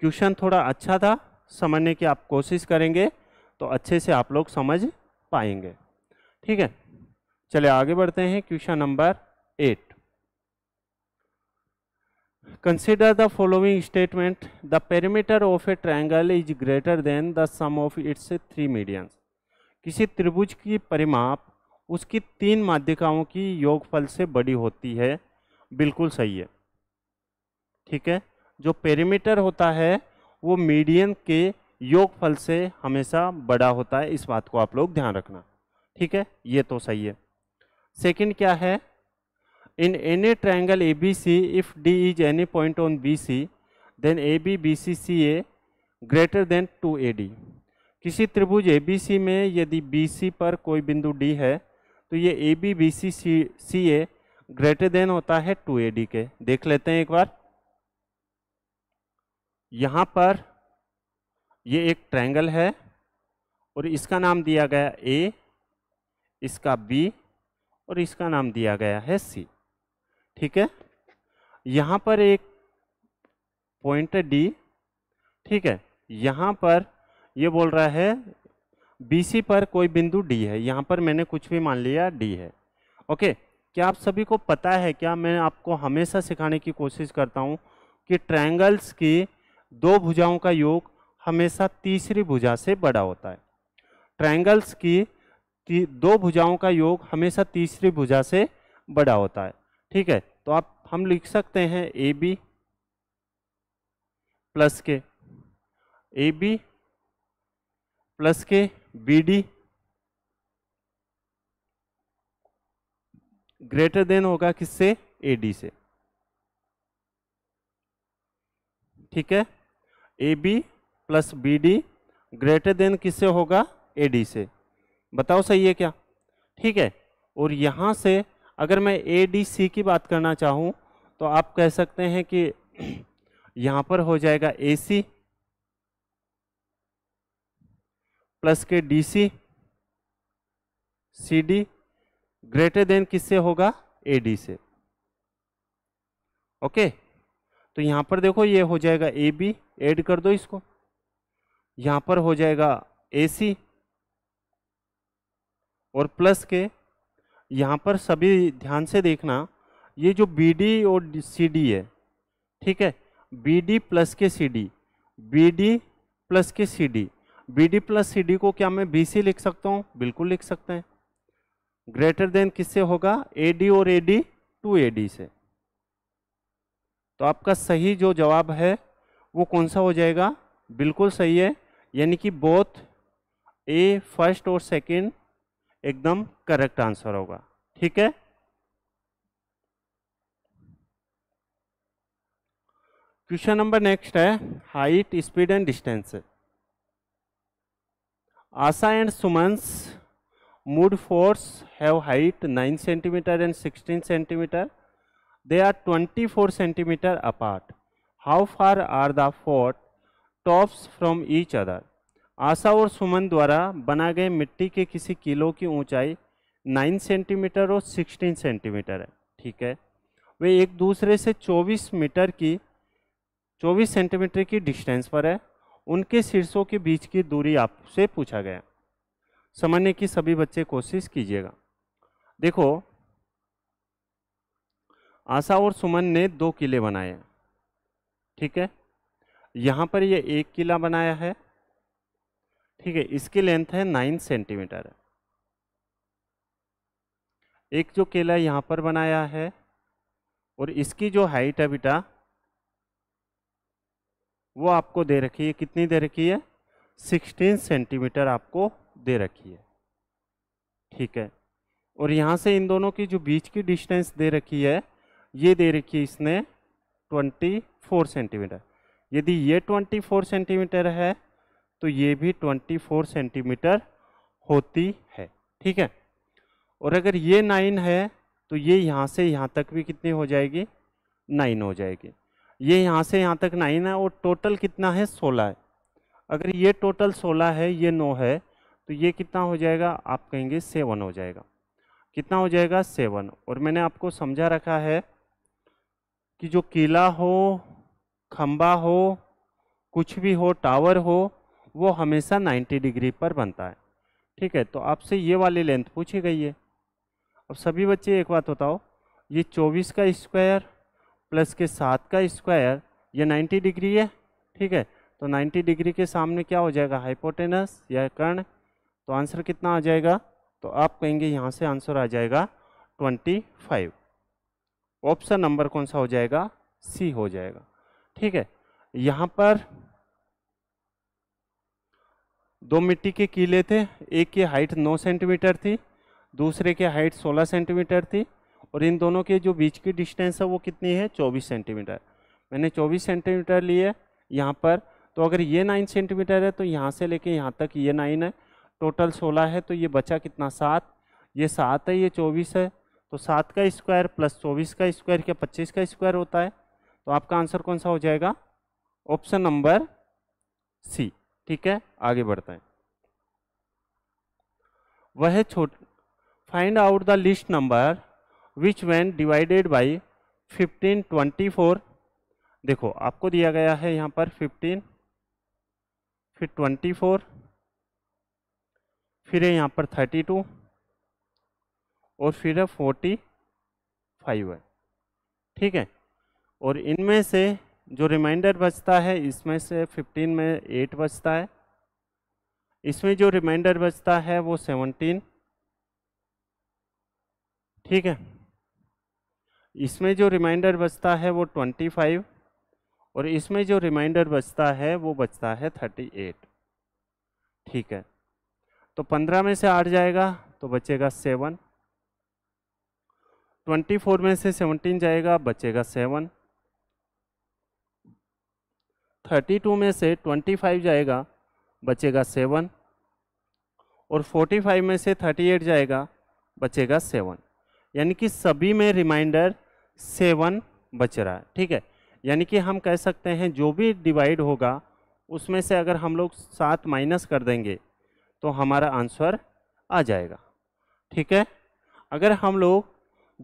क्वेश्चन थोड़ा अच्छा था समझने की आप कोशिश करेंगे तो अच्छे से आप लोग समझ पाएंगे ठीक है चले आगे बढ़ते हैं question number eight Consider the following statement. The perimeter of a triangle is greater than the sum of its three medians. किसी त्रिभुज की परिमाप उसकी तीन माध्यिकाओं की योगफल से बड़ी होती है बिल्कुल सही है ठीक है जो पेरीमीटर होता है वो मीडियन के योगफल से हमेशा बड़ा होता है इस बात को आप लोग ध्यान रखना ठीक है ये तो सही है सेकंड क्या है In any triangle ABC, if D is any point on BC, then AB then greater than D किसी त्रिभुज ABC में यदि BC पर कोई बिंदु D है तो ये AB ए ग्रेटर देन होता है 2AD के देख लेते हैं एक बार यहाँ पर ये एक ट्रायंगल है और इसका नाम दिया गया A, इसका B और इसका नाम दिया गया है C. ठीक है यहाँ पर एक पॉइंट डी ठीक है यहाँ पर ये बोल रहा है बीसी पर कोई बिंदु डी है यहाँ पर मैंने कुछ भी मान लिया डी है ओके क्या आप सभी को पता है क्या मैं आपको हमेशा सिखाने की कोशिश करता हूँ कि ट्रायंगल्स की दो भुजाओं का योग हमेशा तीसरी भुजा से बड़ा होता है ट्रायंगल्स की दो भुजाओं का योग हमेशा तीसरी भुजा से बड़ा होता है ठीक है तो आप हम लिख सकते हैं ए बी प्लस के ए बी प्लस के बी डी ग्रेटर देन होगा किससे ए डी से ठीक है A B plus B D greater than किससे होगा ए डी से बताओ सही है क्या ठीक है और यहां से अगर मैं ए डी सी की बात करना चाहूँ तो आप कह सकते हैं कि यहाँ पर हो जाएगा ए सी प्लस के D C C D greater than किससे होगा ए डी से ओके तो यहाँ पर देखो ये हो जाएगा ए बी एड कर दो इसको यहाँ पर हो जाएगा ए सी और प्लस के यहाँ पर सभी ध्यान से देखना ये जो बी डी और सी डी है ठीक है बी डी प्लस के C D B D plus के C D B D plus C D को क्या मैं बी सी लिख सकता हूँ बिल्कुल लिख सकते हैं ग्रेटर देन किससे होगा ए डी और A D to A D से तो आपका सही जो जवाब है वो कौन सा हो जाएगा बिल्कुल सही है यानी कि बोथ ए फर्स्ट और सेकेंड एकदम करेक्ट आंसर होगा ठीक है क्वेश्चन नंबर नेक्स्ट है height speed and distance Asha and Suman's mood force have height 9 centimetre and 16 centimetre are twenty 24 centimetre apart how far are the four tops from each other Asha और सुमन द्वारा बना गए मिट्टी के किसी किलो की ऊंचाई 9 सेंटीमीटर और 16 सेंटीमीटर है ठीक है वे एक दूसरे से 24 मीटर की 24 सेंटीमीटर की डिस्टेंस पर है उनके शीर्षों के बीच की दूरी आपसे पूछा गया समझने की सभी बच्चे कोशिश कीजिएगा देखो आशा और सुमन ने दो किले बनाए ठीक है यहाँ पर ये एक किला बनाया है ठीक है इसकी लेंथ है नाइन सेंटीमीटर एक जो केला यहाँ पर बनाया है और इसकी जो हाइट है बेटा वो आपको दे रखी है कितनी दे रखी है सिक्सटीन सेंटीमीटर आपको दे रखी है ठीक है और यहाँ से इन दोनों की जो बीच की डिस्टेंस दे रखी है ये दे रखी है इसने ट्वेंटी फोर सेंटीमीटर यदि ये ट्वेंटी फोर सेंटीमीटर है तो ये भी 24 सेंटीमीटर होती है ठीक है और अगर ये नाइन है तो ये यहाँ से यहाँ तक भी कितनी हो जाएगी नाइन हो जाएगी ये यहाँ से यहाँ तक नाइन है और टोटल कितना है सोलह है अगर ये टोटल सोलह है ये नौ है तो ये कितना हो जाएगा आप कहेंगे सेवन हो जाएगा कितना हो जाएगा सेवन और मैंने आपको समझा रखा है कि जो किला हो खम्बा हो कुछ भी हो टावर हो वो हमेशा 90 डिग्री पर बनता है ठीक है तो आपसे ये वाली लेंथ पूछी गई है अब सभी बच्चे एक बात बताओ ये 24 का स्क्वायर प्लस के सात का स्क्वायर ये 90 डिग्री है ठीक है तो 90 डिग्री के सामने क्या हो जाएगा हाइपोटेनस या कर्ण तो आंसर कितना आ जाएगा तो आप कहेंगे यहाँ से आंसर आ जाएगा ट्वेंटी ऑप्शन नंबर कौन सा हो जाएगा सी हो जाएगा ठीक है यहाँ पर दो मिट्टी के कीले थे एक की हाइट 9 सेंटीमीटर थी दूसरे की हाइट 16 सेंटीमीटर थी और इन दोनों के जो बीच की डिस्टेंस है वो कितनी है 24 सेंटीमीटर मैंने 24 सेंटीमीटर लिए यहाँ पर तो अगर ये 9 सेंटीमीटर है तो यहाँ से लेके यहाँ तक ये 9 है टोटल 16 है तो ये बचा कितना सात ये सात है ये चौबीस है तो सात का स्क्वायर प्लस चौबीस का स्क्वायर क्या पच्चीस का स्क्वायर होता है तो आपका आंसर कौन सा हो जाएगा ऑप्शन नंबर सी ठीक है आगे बढ़ते हैं वह छोट find out the least number which when divided by fifteen twenty four देखो आपको दिया गया है यहाँ पर फिफ्टीन फिर ट्वेंटी फोर फिर है यहाँ पर थर्टी टू और फिर है फोर्टी फाइव है ठीक है और इनमें से जो रिमाइंडर बचता है इसमें से 15 में 8 बचता है इसमें जो रिमाइंडर बचता है वो 17 ठीक है इसमें जो रिमाइंडर बचता है वो 25 और इसमें जो रिमाइंडर बचता है वो बचता है 38 ठीक है तो 15 में से 8 जाएगा तो बचेगा 7 24 में से 17 जाएगा बचेगा 7 थर्टी टू में से ट्वेंटी फाइव जाएगा बचेगा सेवन और फोर्टी फाइव में से थर्टी एट जाएगा बचेगा सेवन यानी कि सभी में रिमाइंडर सेवन बच रहा है ठीक है यानी कि हम कह सकते हैं जो भी डिवाइड होगा उसमें से अगर हम लोग सात माइनस कर देंगे तो हमारा आंसर आ जाएगा ठीक है अगर हम लोग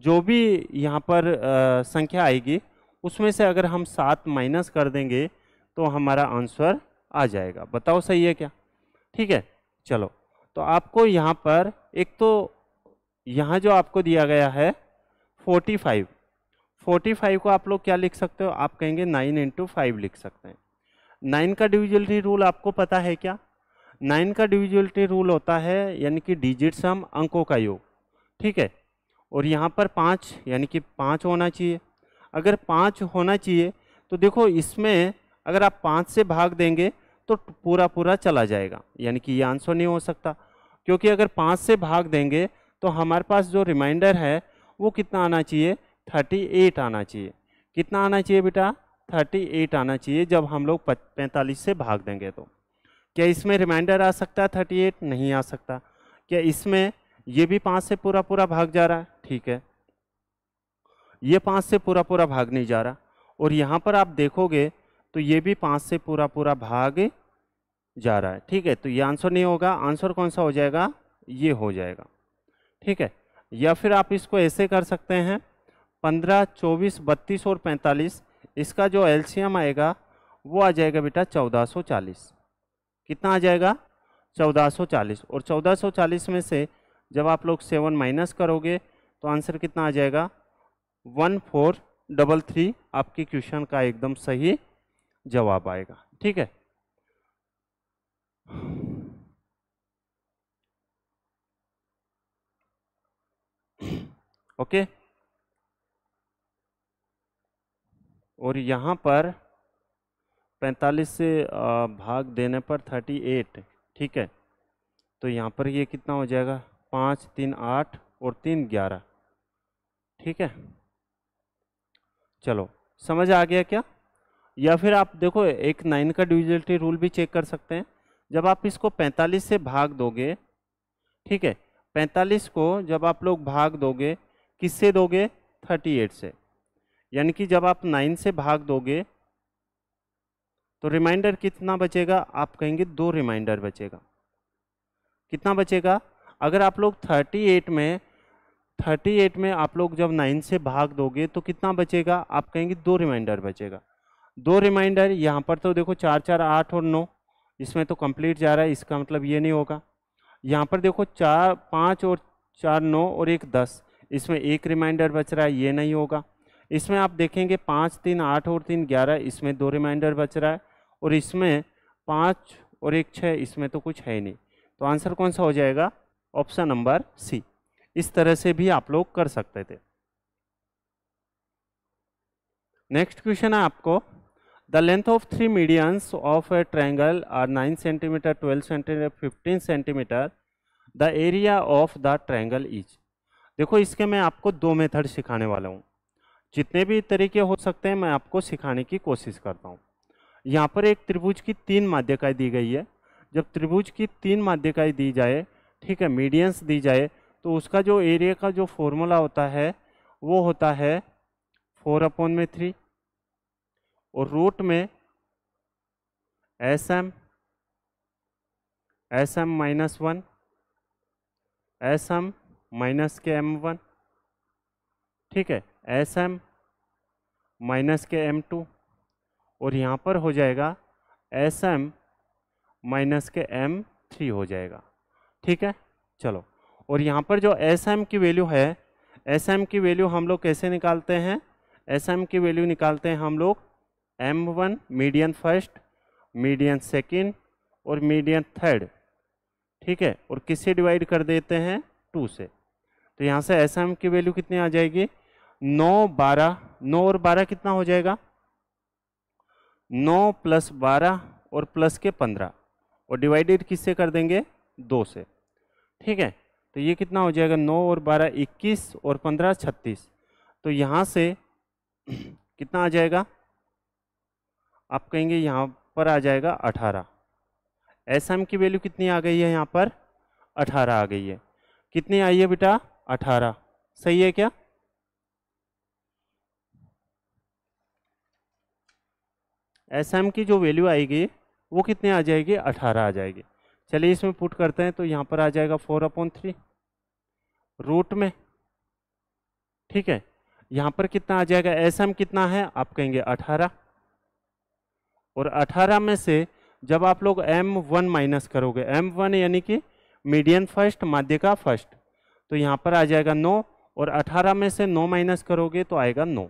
जो भी यहाँ पर आ, संख्या आएगी उसमें से अगर हम सात माइनस कर देंगे तो हमारा आंसर आ जाएगा बताओ सही है क्या ठीक है चलो तो आपको यहाँ पर एक तो यहाँ जो आपको दिया गया है 45 45 को आप लोग क्या लिख सकते हो आप कहेंगे 9 इंटू फाइव लिख सकते हैं 9 का डिविजुअलिटी रूल आपको पता है क्या 9 का डिविजुअलिटी रूल होता है यानी कि डिजिट हम अंकों का योग ठीक है और यहाँ पर पाँच यानी कि पाँच होना चाहिए अगर पाँच होना चाहिए तो देखो इसमें अगर आप पाँच से भाग देंगे तो पूरा पूरा चला जाएगा यानी कि ये आंसर नहीं हो सकता क्योंकि अगर पाँच से भाग देंगे तो हमारे पास जो रिमाइंडर है वो कितना आना चाहिए थर्टी एट आना चाहिए कितना आना चाहिए बेटा थर्टी एट आना चाहिए जब हम लोग पैंतालीस से भाग देंगे तो क्या इसमें रिमाइंडर आ सकता है थर्टी एट नहीं आ सकता क्या इसमें ये भी पाँच से पूरा पूरा भाग जा रहा है ठीक है ये पाँच से पूरा पूरा भाग नहीं जा रहा और यहाँ पर आप देखोगे तो ये भी पाँच से पूरा पूरा भाग जा रहा है ठीक है तो ये आंसर नहीं होगा आंसर कौन सा हो जाएगा ये हो जाएगा ठीक है या फिर आप इसको ऐसे कर सकते हैं पंद्रह चौबीस बत्तीस और पैंतालीस इसका जो एल्शियम आएगा वो आ जाएगा बेटा चौदह सौ चालीस कितना आ जाएगा चौदह सौ चालीस और चौदह सौ चालीस में से जब आप लोग सेवन माइनस करोगे तो आंसर कितना आ जाएगा वन फोर डबल थ्री आपके क्वेश्चन का एकदम सही जवाब आएगा ठीक है ओके और यहां पर 45 से भाग देने पर 38 ठीक है तो यहां पर ये कितना हो जाएगा पाँच तीन आठ और तीन ग्यारह ठीक है चलो समझ आ गया क्या या फिर आप देखो एक नाइन का डिविजिलिटी रूल भी चेक कर सकते हैं जब आप इसको 45 से भाग दोगे ठीक है 45 को जब आप लोग भाग दोगे किससे दोगे 38 से यानी कि जब आप 9 से भाग दोगे तो रिमाइंडर कितना बचेगा आप कहेंगे दो रिमाइंडर बचेगा कितना बचेगा अगर आप लोग 38 में 38 में आप लोग जब 9 से भाग दोगे तो कितना बचेगा आप कहेंगे दो रिमाइंडर बचेगा दो रिमाइंडर यहाँ पर तो देखो चार चार आठ और नौ इसमें तो कंप्लीट जा रहा है इसका मतलब ये नहीं होगा यहाँ पर देखो चार पाँच और चार नौ और एक दस इसमें एक रिमाइंडर बच रहा है ये नहीं होगा इसमें आप देखेंगे पाँच तीन आठ और तीन ग्यारह इसमें दो रिमाइंडर बच रहा है और इसमें पाँच और एक छः इसमें तो कुछ है नहीं तो आंसर कौन सा हो जाएगा ऑप्शन नंबर सी इस तरह से भी आप लोग कर सकते थे नेक्स्ट क्वेश्चन है आपको The length of three medians of a triangle are 9 centimetre 12 centimetre 15 centimetre The area of the triangle is. देखो इसके मैं आपको दो मेथड सिखाने वाला हूँ जितने भी तरीके हो सकते हैं मैं आपको सिखाने की कोशिश करता हूँ यहाँ पर एक त्रिभुज की तीन माध्यकाएँ दी गई है जब त्रिभुज की तीन माध्यकाएँ दी जाए ठीक है मीडियंस दी जाए तो उसका जो एरिया का जो फॉर्मूला होता है वो होता है फोर अपॉन में थ्री और रूट में S M S M minus one S M minus के एम वन ठीक है एस एम माइनस के एम टू और यहाँ पर हो जाएगा एस एम माइनस के एम थ्री हो जाएगा ठीक है चलो और यहाँ पर जो एस एम की वैल्यू है एस एम की वैल्यू हम लोग कैसे निकालते हैं एस एम की वैल्यू निकालते हैं हम लोग M one median first median second और मीडियन थर्ड ठीक है और किससे डिवाइड कर देते हैं टू से तो यहाँ से एस एम की वैल्यू कितनी आ जाएगी नौ बारह नौ और बारह कितना हो जाएगा नौ प्लस बारह और प्लस के पंद्रह और डिवाइडेड किससे कर देंगे दो से ठीक है तो ये कितना हो जाएगा नौ और बारह इक्कीस और पंद्रह छत्तीस तो यहाँ से कितना आ जाएगा आप कहेंगे यहाँ पर आ जाएगा अठारह एस एम की वैल्यू कितनी आ गई है यहाँ पर अठारह आ गई है कितनी आई है बेटा अठारह सही है क्या एस एम की जो वैल्यू आएगी वो कितने आ जाएगी अठारह आ जाएगी चलिए इसमें पुट करते हैं तो यहाँ पर आ जाएगा फोर अपॉन थ्री रूट में ठीक है यहाँ पर कितना आ जाएगा एस एम कितना है आप कहेंगे अठारह और 18 में से जब आप लोग एम वन माइनस करोगे एम वन यानी कि मीडियन फर्स्ट माध्य का फर्स्ट तो यहाँ पर आ जाएगा नौ और 18 में से नौ माइनस करोगे तो आएगा नौ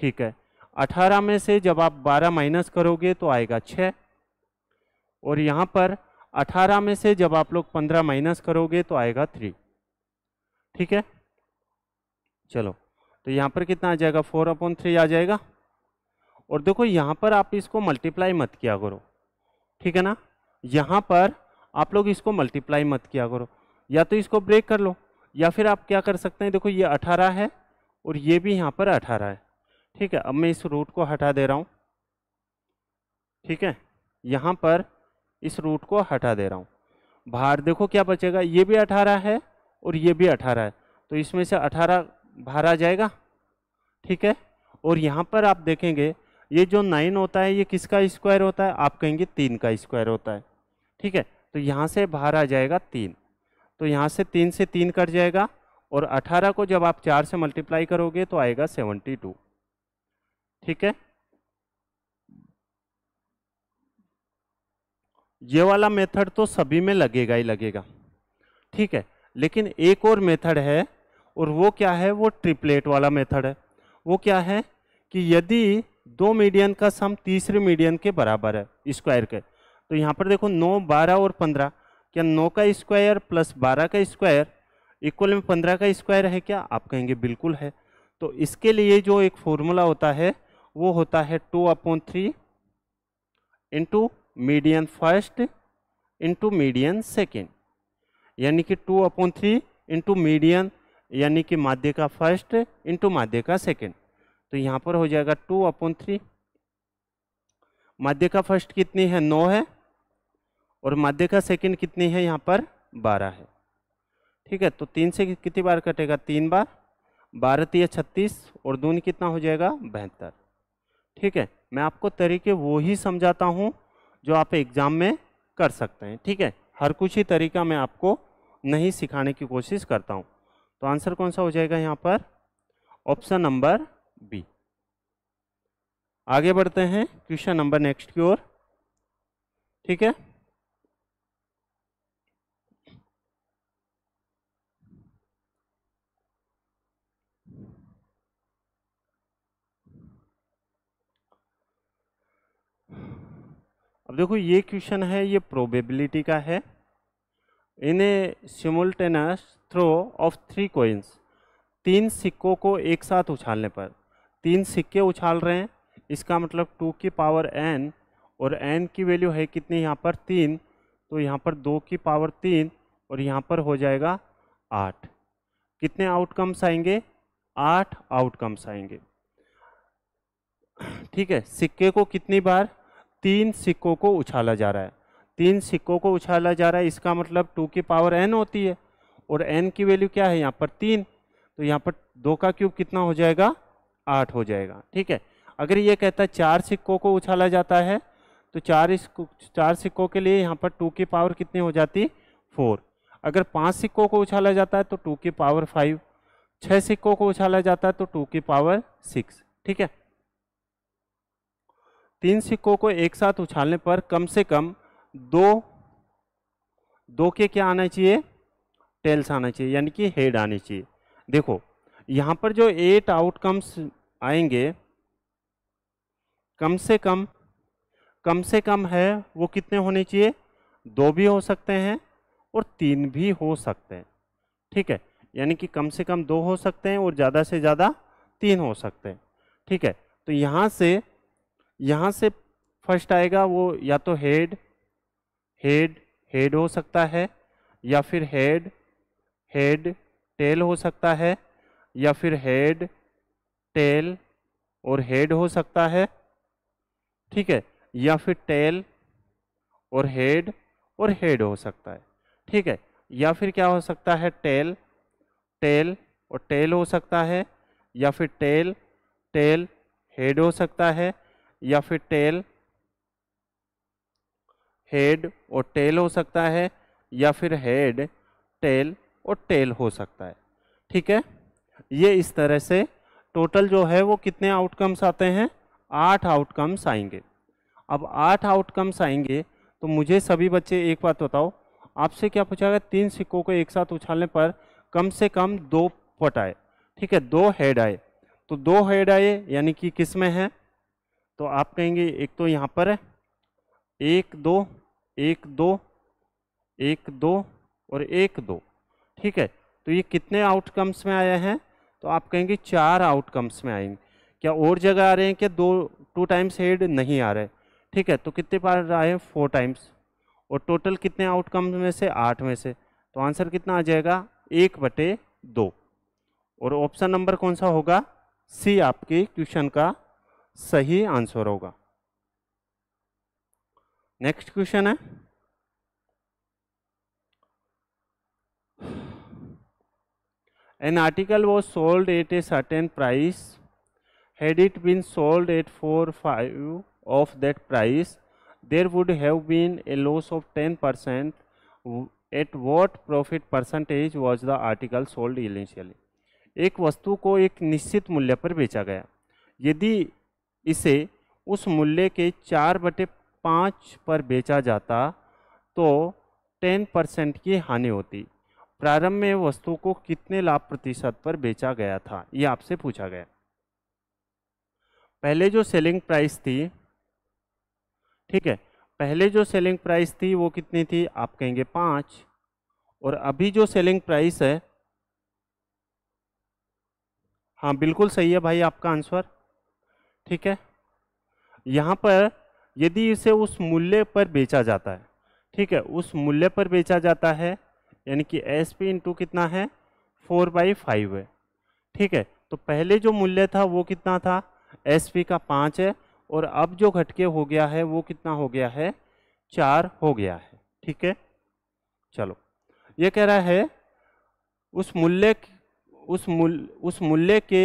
ठीक है 18 में से जब आप 12 माइनस करोगे तो आएगा 6 और यहाँ पर 18 में से जब आप लोग 15 माइनस करोगे तो आएगा 3 ठीक है चलो तो यहाँ पर कितना आ जाएगा 4 अपॉन थ्री आ जाएगा और देखो यहाँ पर आप इसको मल्टीप्लाई मत किया करो ठीक है ना यहाँ पर आप लोग इसको मल्टीप्लाई मत किया करो या तो इसको ब्रेक कर लो या फिर आप क्या कर सकते हैं देखो ये अठारह है और ये भी यहाँ पर अठारह है ठीक है अब मैं इस रूट को हटा दे रहा हूँ ठीक है यहाँ पर इस रूट को हटा दे रहा हूँ बाहर देखो क्या बचेगा ये भी अठारह है और ये भी अठारह है तो इसमें से अठारह बाहर आ जाएगा ठीक है और यहाँ पर आप देखेंगे ये जो नाइन होता है ये किसका स्क्वायर होता है आप कहेंगे तीन का स्क्वायर होता है ठीक है तो यहाँ से बाहर आ जाएगा तीन तो यहाँ से तीन से तीन कट जाएगा और अठारह को जब आप चार से मल्टीप्लाई करोगे तो आएगा सेवेंटी टू ठीक है ये वाला मेथड तो सभी में लगेगा ही लगेगा ठीक है लेकिन एक और मेथड है और वो क्या है वो ट्रिपलेट वाला मेथड है वो क्या है कि यदि दो मीडियन का सम तीसरे मीडियन के बराबर है स्क्वायर के तो यहाँ पर देखो नौ बारह और पंद्रह क्या नौ का स्क्वायर प्लस बारह का स्क्वायर इक्वल में पंद्रह का स्क्वायर है क्या आप कहेंगे बिल्कुल है तो इसके लिए जो एक फॉर्मूला होता है वो होता है two upon three into median first into median second यानी कि two upon three into median यानी कि माध्य का फर्स्ट इंटू माध्य का सेकेंड तो यहाँ पर हो जाएगा टू अपॉन थ्री माध्य का फर्स्ट कितनी है नौ है और माध्य का सेकंड कितनी है यहाँ पर बारह है ठीक है तो तीन से कितनी बार कटेगा तीन बार बारह तीय छत्तीस और दून कितना हो जाएगा बहत्तर ठीक है मैं आपको तरीके वो ही समझाता हूँ जो आप एग्ज़ाम में कर सकते हैं ठीक है हर कुछ ही तरीका मैं आपको नहीं सिखाने की कोशिश करता हूँ तो आंसर कौन सा हो जाएगा यहाँ पर ऑप्शन नंबर बी आगे बढ़ते हैं क्वेश्चन नंबर नेक्स्ट की ओर ठीक है अब देखो ये क्वेश्चन है ये प्रोबेबिलिटी का है in a simultaneous throw of three coins तीन सिक्कों को एक साथ उछालने पर तीन सिक्के उछाल रहे हैं इसका मतलब टू की पावर एन और एन की वैल्यू है कितनी यहाँ पर तीन तो यहाँ पर दो की पावर तीन और यहाँ पर हो जाएगा आठ कितने आउटकम्स आएंगे आठ आउटकम्स आएंगे ठीक है सिक्के को कितनी बार तीन सिक्कों को उछाला जा रहा है तीन सिक्कों को उछाला जा रहा है इसका मतलब टू की पावर एन होती है और एन की वैल्यू क्या है यहाँ पर तीन तो यहाँ पर दो का क्यूब कितना हो जाएगा आठ हो जाएगा ठीक है अगर ये कहता है चार सिक्कों को उछाला जाता है तो चार चार सिक्कों के लिए यहाँ पर टू की पावर कितनी हो जाती फोर अगर पाँच सिक्कों को उछाला जाता है तो टू की पावर फाइव छः सिक्कों को उछाला जाता है तो टू की पावर सिक्स ठीक है तीन सिक्कों को एक साथ उछालने पर कम से कम दो दो के क्या आना चाहिए टेल्स आना चाहिए यानी कि हेड आनी चाहिए देखो यहाँ पर जो एट आउटकम्स आएंगे कम से कम कम से कम है वो कितने होने चाहिए दो भी हो सकते हैं और तीन भी हो सकते हैं ठीक है यानी कि कम से कम दो हो सकते हैं और ज़्यादा से ज़्यादा तीन हो सकते हैं ठीक है तो यहाँ से यहाँ से फर्स्ट आएगा वो या तो हेड हेड हेड हो सकता है या फिर हेड हेड टेल हो सकता है या फिर हेड टेल और हेड हो सकता है ठीक है या फिर टेल और हेड और हेड हो सकता है ठीक है या फिर क्या हो सकता है टेल टेल और टेल हो सकता है या फिर टेल टेल हेड हो सकता है या फिर टेल हेड और टेल हो सकता है या फिर हेड टेल और टेल हो सकता है ठीक है ये इस तरह से टोटल जो है वो कितने आउटकम्स आते हैं आठ आउटकम्स आएंगे अब आठ आउटकम्स आएंगे तो मुझे सभी बच्चे एक बात बताओ आपसे क्या पूछा गया तीन सिक्कों को एक साथ उछालने पर कम से कम दो पट आए ठीक है दो हेड आए तो दो हेड आए यानी कि किस में है तो आप कहेंगे एक तो यहाँ पर है एक दो एक दो एक दो और एक दो ठीक है तो ये कितने आउटकम्स में आए हैं तो आप कहेंगे चार आउटकम्स में आएंगे क्या और जगह आ रहे हैं क्या दो टू टाइम्स हेड नहीं आ रहे ठीक है तो कितने बार आए हैं फोर टाइम्स और टोटल कितने आउटकम में से आठ में से तो आंसर कितना आ जाएगा एक बटे दो और ऑप्शन नंबर कौन सा होगा सी आपके क्वेश्चन का सही आंसर होगा नेक्स्ट क्वेश्चन है An article was sold at a certain price. Had it been sold at 4 5 of that price, there would have been a loss of 10%. At what profit percentage was the article sold initially? एक वस्तु को एक निश्चित मूल्य पर बेचा गया यदि इसे उस मूल्य के चार बटे पाँच पर बेचा जाता तो टेन परसेंट की हानि होती प्रारंभ में वस्तु को कितने लाभ प्रतिशत पर बेचा गया था ये आपसे पूछा गया पहले जो सेलिंग प्राइस थी ठीक है पहले जो सेलिंग प्राइस थी वो कितनी थी आप कहेंगे पाँच और अभी जो सेलिंग प्राइस है हाँ बिल्कुल सही है भाई आपका आंसर ठीक है यहाँ पर यदि इसे उस मूल्य पर बेचा जाता है ठीक है उस मूल्य पर बेचा जाता है यानी कि एस पी इंटू कितना है फोर बाई फाइव है ठीक है तो पहले जो मूल्य था वो कितना था एस पी का पाँच है और अब जो घटके हो गया है वो कितना हो गया है चार हो गया है ठीक है चलो ये कह रहा है उस मूल्य उस मूल्य उस मूल्य के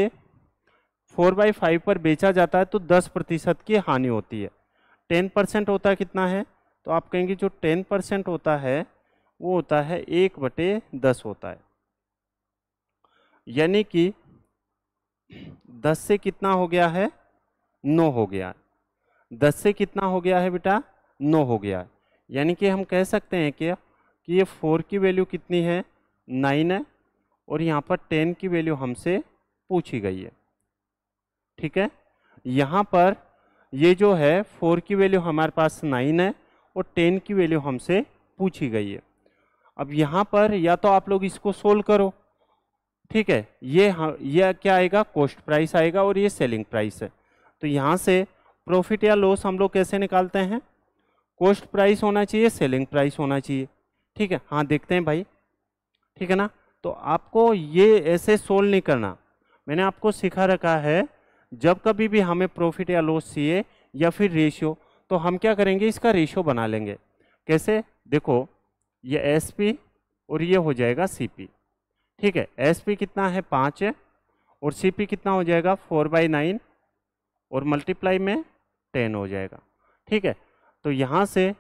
फोर बाई फाइव पर बेचा जाता है तो दस प्रतिशत की हानि होती है टेन परसेंट होता है कितना है तो आप कहेंगे जो टेन परसेंट होता है वो होता है एक बटे दस होता है यानी कि दस से कितना हो गया है नौ हो गया दस से कितना हो गया है बेटा नौ हो गया यानी कि हम कह सकते हैं कि कि ये फोर की वैल्यू कितनी है नाइन है और यहाँ पर टेन की वैल्यू हमसे पूछी गई है ठीक है यहाँ पर ये जो है फोर की वैल्यू हमारे पास नाइन है और टेन की वैल्यू हमसे पूछी गई है अब यहाँ पर या तो आप लोग इसको सोल्व करो ठीक है ये हाँ, ये क्या आएगा कॉस्ट प्राइस आएगा और ये सेलिंग प्राइस है तो यहाँ से प्रॉफिट या लॉस हम लोग कैसे निकालते हैं कॉस्ट प्राइस होना चाहिए सेलिंग प्राइस होना चाहिए ठीक है हाँ देखते हैं भाई ठीक है ना तो आपको ये ऐसे सोल्व नहीं करना मैंने आपको सिखा रखा है जब कभी भी हमें प्रॉफिट या लॉस चाहिए या फिर रेशियो तो हम क्या करेंगे इसका रेशियो बना लेंगे कैसे देखो ये पी और ये हो जाएगा पी ठीक है पी कितना है पाँच है और पी कितना हो जाएगा फोर बाई नाइन और मल्टीप्लाई में टेन हो जाएगा ठीक है तो यहाँ से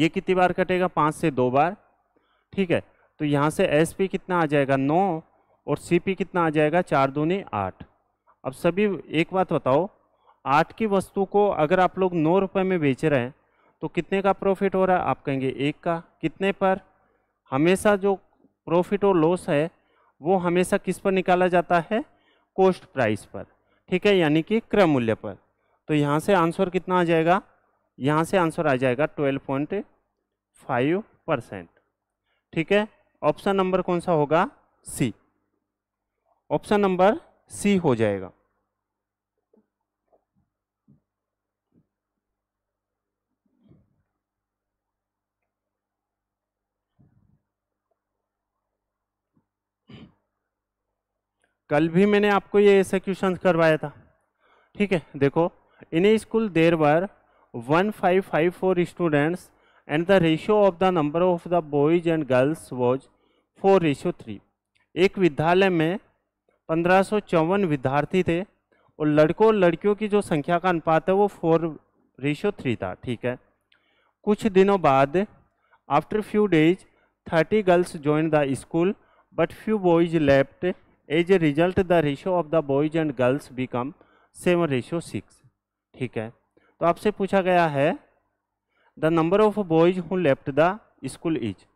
ये कितनी बार कटेगा पाँच से दो बार ठीक है तो यहाँ से पी कितना आ जाएगा नौ और पी कितना आ जाएगा चार दूनी आठ अब सभी एक बात बताओ आठ की वस्तु को अगर आप लोग नौ रुपये में बेच रहे हैं तो कितने का प्रॉफिट हो रहा है आप कहेंगे एक का कितने पर हमेशा जो प्रॉफिट और लॉस है वो हमेशा किस पर निकाला जाता है कोस्ट प्राइस पर ठीक है यानी कि क्रय मूल्य पर तो यहाँ से आंसर कितना आ जाएगा यहाँ से आंसर आ जाएगा ट्वेल्व पॉइंट फाइव परसेंट ठीक है ऑप्शन नंबर कौन सा होगा सी ऑप्शन नंबर सी हो जाएगा कल भी मैंने आपको ये ऐसे क्वेश्चन करवाया था ठीक है देखो in school there were 1554 students and the ratio of the number of the boys and girls was four ratio three एक विद्यालय में पंद्रह विद्यार्थी थे और लड़कों और लड़कियों की जो संख्या का अनुपात है वो फोर रेशियो थ्री था ठीक है कुछ दिनों बाद after few days thirty girls join the school but few boys left as a result the ratio of the boys and girls become same ratio six ठीक है तो आपसे पूछा गया है the number of boys who left the school is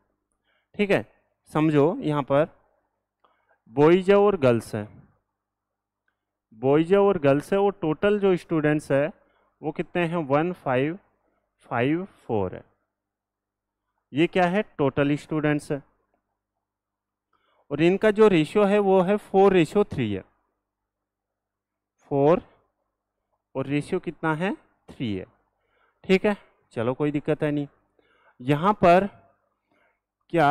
ठीक है समझो यहाँ पर बॉयज और गर्ल्स है बॉयज और गर्ल्स है और टोटल जो स्टूडेंट्स है वो कितने हैं वन फाइव फाइव फोर है ये क्या है टोटल स्टूडेंट्स है और इनका जो रेशियो है वो है फोर रेशियो थ्री है फोर और रेशियो कितना है थ्री है ठीक है चलो कोई दिक्कत है नहीं यहाँ पर क्या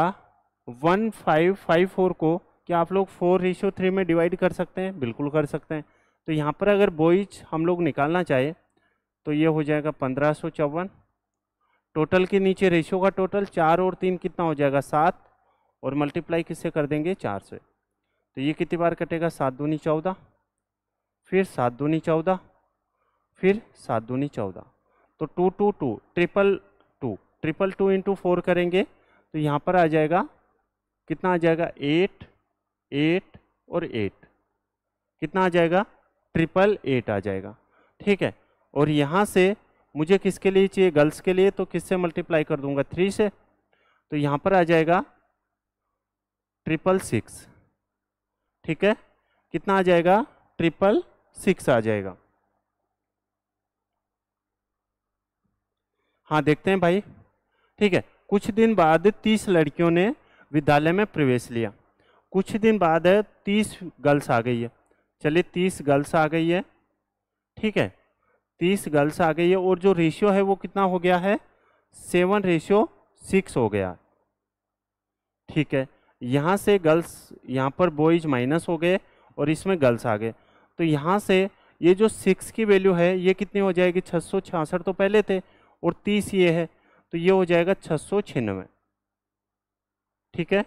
वन फाइव फाइव फोर को क्या आप लोग फोर रेशियो थ्री में डिवाइड कर सकते हैं बिल्कुल कर सकते हैं तो यहाँ पर अगर बॉइज हम लोग निकालना चाहें तो ये हो जाएगा पंद्रह सौ चौवन टोटल के नीचे रेशियो का टोटल चार और तीन कितना हो जाएगा सात और मल्टीप्लाई किससे कर देंगे चार से तो ये कितनी बार कटेगा सात दूनी चौदह फिर सात दूनी चौदह फिर सात दूनी चौदह तो two two two triple two triple two into four करेंगे तो यहाँ पर आ जाएगा कितना आ जाएगा एट एट और एट कितना आ जाएगा ट्रिपल एट आ जाएगा ठीक है और यहाँ से मुझे किसके लिए चाहिए गर्ल्स के लिए तो किससे मल्टीप्लाई कर दूंगा थ्री से तो यहाँ पर आ जाएगा ट्रिपल सिक्स ठीक है कितना आ जाएगा ट्रिपल सिक्स आ जाएगा हाँ देखते हैं भाई ठीक है कुछ दिन बाद तीस लड़कियों ने विद्यालय में प्रवेश लिया कुछ दिन बाद तीस गर्ल्स आ गई है चलिए तीस गर्ल्स आ गई है ठीक है तीस गर्ल्स आ गई है और जो रेशियो है वो कितना हो गया है सेवन रेशियो सिक्स हो गया ठीक है यहाँ से गर्ल्स यहाँ पर बॉयज माइनस हो गए और इसमें गर्ल्स आ गए तो यहाँ से ये जो सिक्स की वैल्यू है ये कितनी हो जाएगी छः तो पहले थे और तीस ये है तो ये हो जाएगा छः ठीक है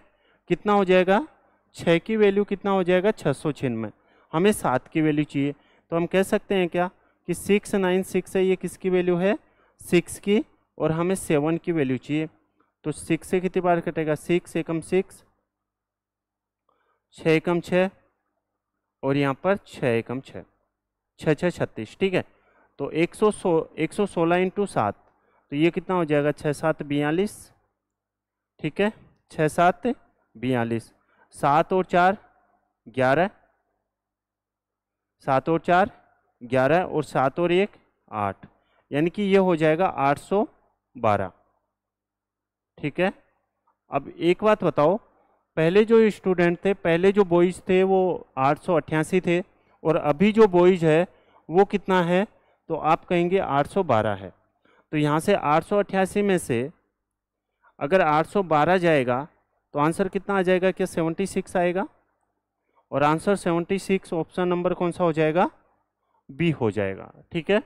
कितना हो जाएगा छः की वैल्यू कितना हो जाएगा छः सौ छियानवे हमें सात की वैल्यू चाहिए तो हम कह सकते हैं क्या कि सिक्स नाइन सिक्स है ये किसकी वैल्यू है सिक्स की और हमें सेवन की वैल्यू चाहिए तो सिक्स से कितनी बार कटेगा सिक्स एकम सिक्स छः एकम छः और यहाँ पर छः एकम छः छः छः छत्तीस ठीक है तो एक सौ सो एक सौ सोलह इंटू सात तो ये कितना हो जाएगा छः सात बयालीस ठीक है छः सात बयालीस सात और चार ग्यारह सात और चार ग्यारह और सात और एक आठ यानी कि ये हो जाएगा आठ सौ बारह ठीक है अब एक बात बताओ पहले जो स्टूडेंट थे पहले जो बॉयज़ थे वो आठ थे और अभी जो बॉयज़ है वो कितना है तो आप कहेंगे 812 है तो यहाँ से आठ में से अगर 812 जाएगा तो आंसर कितना आ जाएगा क्या 76 आएगा और आंसर 76 ऑप्शन नंबर कौन सा हो जाएगा बी हो जाएगा ठीक है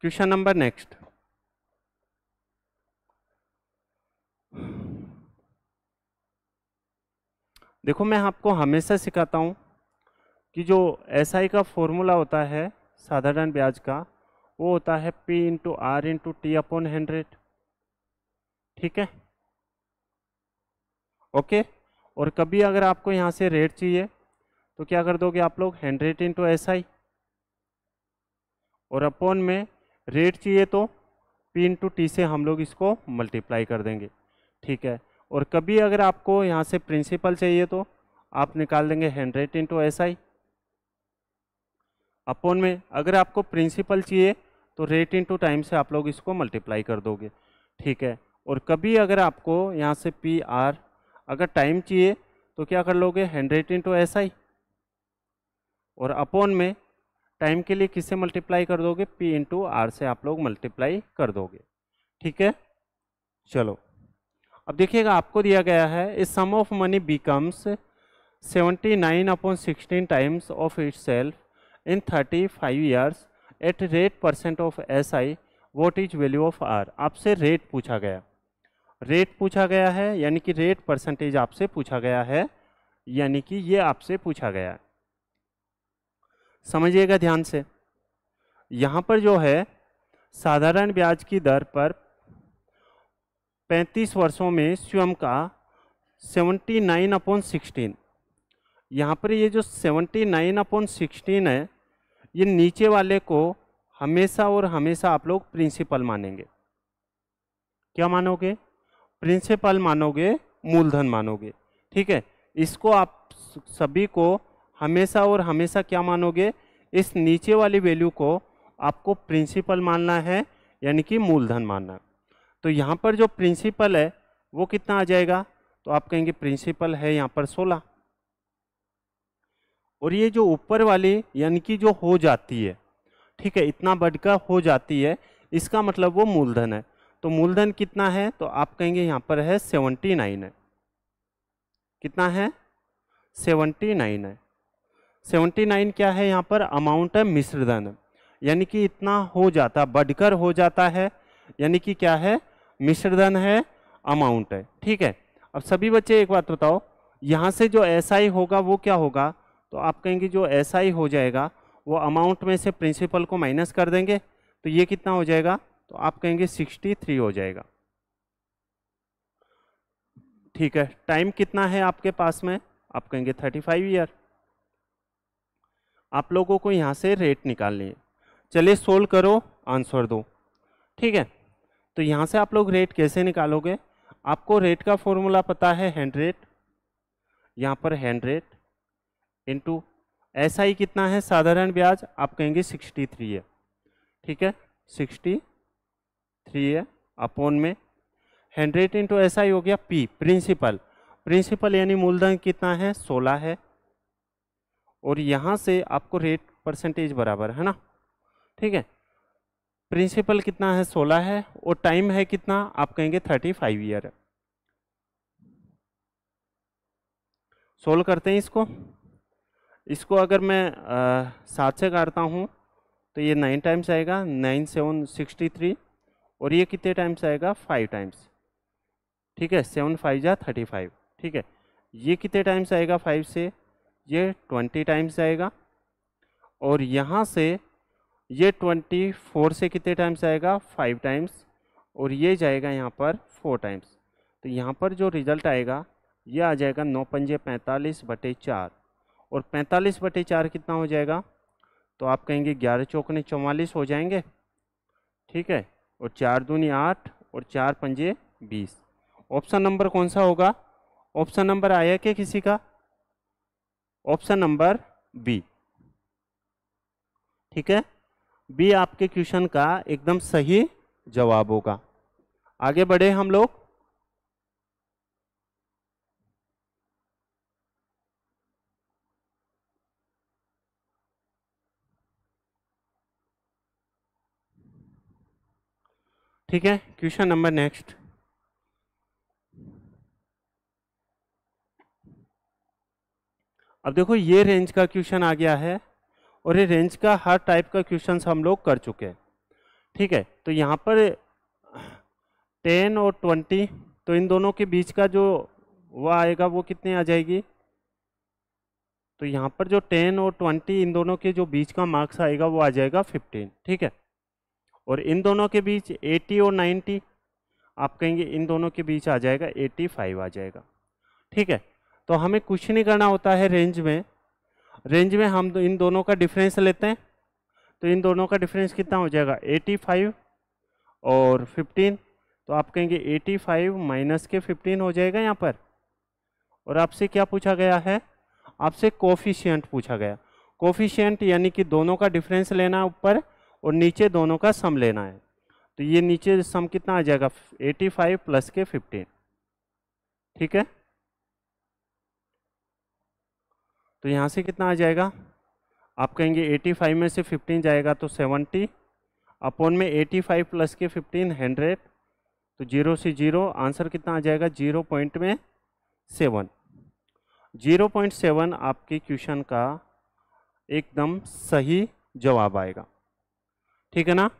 क्वेश्चन नंबर नेक्स्ट देखो मैं आपको हमेशा सिखाता हूँ कि जो एस SI का फॉर्मूला होता है साधारण ब्याज का वो होता है P into R into T upon hundred ठीक है ओके और कभी अगर आपको यहाँ से रेट चाहिए तो क्या कर दोगे आप लोग हंड्रेड इंटू एस SI और अपॉन में रेट चाहिए तो पी इंटू टी से हम लोग इसको मल्टीप्लाई कर देंगे ठीक है और कभी अगर आपको यहाँ से प्रिंसिपल चाहिए तो आप निकाल देंगे hundred into S I upon में अगर आपको प्रिंसिपल चाहिए तो रेट इंटू टाइम से आप लोग इसको मल्टीप्लाई कर दोगे ठीक है और कभी अगर आपको यहाँ से पी आर अगर टाइम चाहिए तो क्या कर लोगे हंड्रेड इंटू एस आई और अपोन में टाइम के लिए किससे मल्टीप्लाई कर दोगे पी इंटू आर से आप लोग मल्टीप्लाई कर दोगे ठीक है चलो अब देखिएगा आपको दिया गया है इस sum of money becomes 79 nine upon sixteen times of itself in 35 years at rate percent of S I what is value of R आपसे रेट पूछा गया रेट पूछा गया है यानी कि रेट परसेंटेज आपसे पूछा गया है यानी कि ये आपसे पूछा गया है समझिएगा ध्यान से यहाँ पर जो है साधारण ब्याज की दर पर पैंतीस वर्षों में स्वयं का सेवेंटी नाइन अपॉन सिक्सटीन यहाँ पर ये जो सेवेंटी नाइन अपॉन सिक्सटीन है ये नीचे वाले को हमेशा और हमेशा आप लोग प्रिंसिपल मानेंगे क्या मानोगे प्रिंसिपल मानोगे मूलधन मानोगे ठीक है इसको आप सभी को हमेशा और हमेशा क्या मानोगे इस नीचे वाली वैल्यू को आपको प्रिंसिपल मानना है यानी कि मूलधन मानना तो यहाँ पर जो प्रिंसिपल है वो कितना आ जाएगा तो आप कहेंगे प्रिंसिपल है यहाँ पर सोलह और ये जो ऊपर वाली यानी कि जो हो जाती है ठीक है इतना बढ़कर हो जाती है इसका मतलब वो मूलधन है तो मूलधन कितना है तो आप कहेंगे यहाँ पर है सेवनटी नाइन है कितना है सेवनटी नाइन है सेवनटी नाइन क्या है यहाँ पर अमाउंट है मिश्रधन यानी कि इतना हो जाता बढ़कर हो जाता है यानी कि क्या है मिश्रधन है अमाउंट है ठीक है अब सभी बच्चे एक बात बताओ यहाँ से जो एस SI होगा वो क्या होगा तो आप कहेंगे जो एस SI हो जाएगा वो अमाउंट में से प्रिंसिपल को माइनस कर देंगे तो ये कितना हो जाएगा तो आप कहेंगे सिक्सटी थ्री हो जाएगा ठीक है टाइम कितना है आपके पास में आप कहेंगे थर्टी फाइव ईयर आप लोगों को यहाँ से रेट निकालनी है चलिए सोल्व करो आंसर दो ठीक है तो यहाँ से आप लोग रेट कैसे निकालोगे आपको रेट का फॉर्मूला पता है रेट यहाँ पर हंड्रेड इंटू ऐसा ही कितना है साधारण ब्याज आप कहेंगे सिक्सटी थ्री है ठीक है सिक्सटी थ्री है अपोन में हंड्रेड इंटू ऐसा ही हो गया पी प्रिंसिपल प्रिंसिपल यानी मूलधन कितना है सोलह है और यहाँ से आपको रेट परसेंटेज बराबर है ना ठीक है प्रिंसिपल कितना है सोलह है और टाइम है कितना आप कहेंगे थर्टी फाइव ईयर सोल्व करते हैं इसको इसको अगर मैं सात से काटता हूँ तो ये नाइन टाइम्स आएगा नाइन सेवन सिक्सटी थ्री और ये कितने टाइम्स आएगा फाइव टाइम्स ठीक है सेवन फाइव या थर्टी फाइव ठीक है ये कितने टाइम्स आएगा फाइव से ये ट्वेंटी टाइम्स आएगा और यहाँ से ये ट्वेंटी फोर से कितने टाइम्स आएगा फाइव टाइम्स और ये जाएगा यहाँ पर फोर टाइम्स तो यहाँ पर जो रिज़ल्ट आएगा ये आ जाएगा नौ पंजे पैंतालीस बटे चार और पैंतालीस बटे चार कितना हो जाएगा तो आप कहेंगे ग्यारह चौकने चौवालीस हो जाएंगे ठीक है और चार दूनी आठ और चार पंजे बीस ऑप्शन नंबर कौन सा होगा ऑप्शन नंबर आया क्या किसी का ऑप्शन नंबर बी ठीक है बी आपके क्वेश्चन का एकदम सही जवाब होगा आगे बढ़े हम लोग ठीक है क्वेश्चन नंबर नेक्स्ट अब देखो ये रेंज का क्वेश्चन आ गया है और ये रेंज का हर टाइप का क्वेश्चन हम लोग कर चुके हैं ठीक है तो यहाँ पर टेन और ट्वेंटी तो इन दोनों के बीच का जो वह आएगा वो कितने आ जाएगी तो यहाँ पर जो टेन और ट्वेंटी इन दोनों के जो बीच का मार्क्स आएगा वो आ जाएगा फिफ्टीन ठीक है और इन दोनों के बीच एटी और नाइन्टी आप कहेंगे इन दोनों के बीच आ जाएगा एटी फाइव आ जाएगा ठीक है तो हमें कुछ नहीं करना होता है रेंज में रेंज में हम इन दोनों का डिफरेंस लेते हैं तो इन दोनों का डिफरेंस कितना हो जाएगा 85 और 15 तो आप कहेंगे 85 फाइव माइनस के 15 हो जाएगा यहाँ पर और आपसे क्या पूछा गया है आपसे कोफिशियंट पूछा गया कोफिशियंट यानी कि दोनों का डिफरेंस लेना है ऊपर और नीचे दोनों का सम लेना है तो ये नीचे सम कितना आ जाएगा 85 प्लस के 15 ठीक है तो यहाँ से कितना आ जाएगा आप कहेंगे 85 में से 15 जाएगा तो 70 अपॉन में 85 प्लस के 15 हंड्रेड तो जीरो से जीरो आंसर कितना आ जाएगा जीरो पॉइंट में सेवन जीरो पॉइंट सेवन आपके क्वेश्चन का एकदम सही जवाब आएगा ठीक है ना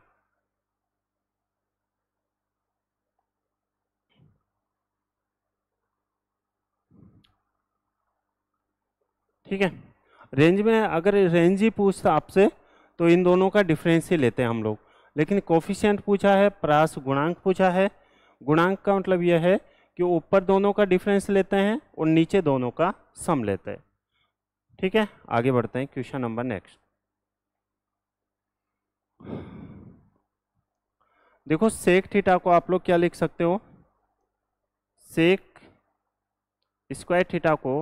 ठीक है रेंज में अगर रेंज ही पूछता आपसे तो इन दोनों का डिफरेंस ही लेते हैं हम लोग लेकिन कोफिशियंट पूछा है प्रास गुणांक पूछा है गुणांक का मतलब यह है कि ऊपर दोनों का डिफरेंस लेते हैं और नीचे दोनों का सम लेते हैं ठीक है आगे बढ़ते हैं क्वेश्चन नंबर नेक्स्ट देखो सेक थीटा को आप लोग क्या लिख सकते हो सेक स्क्वायर थीटा को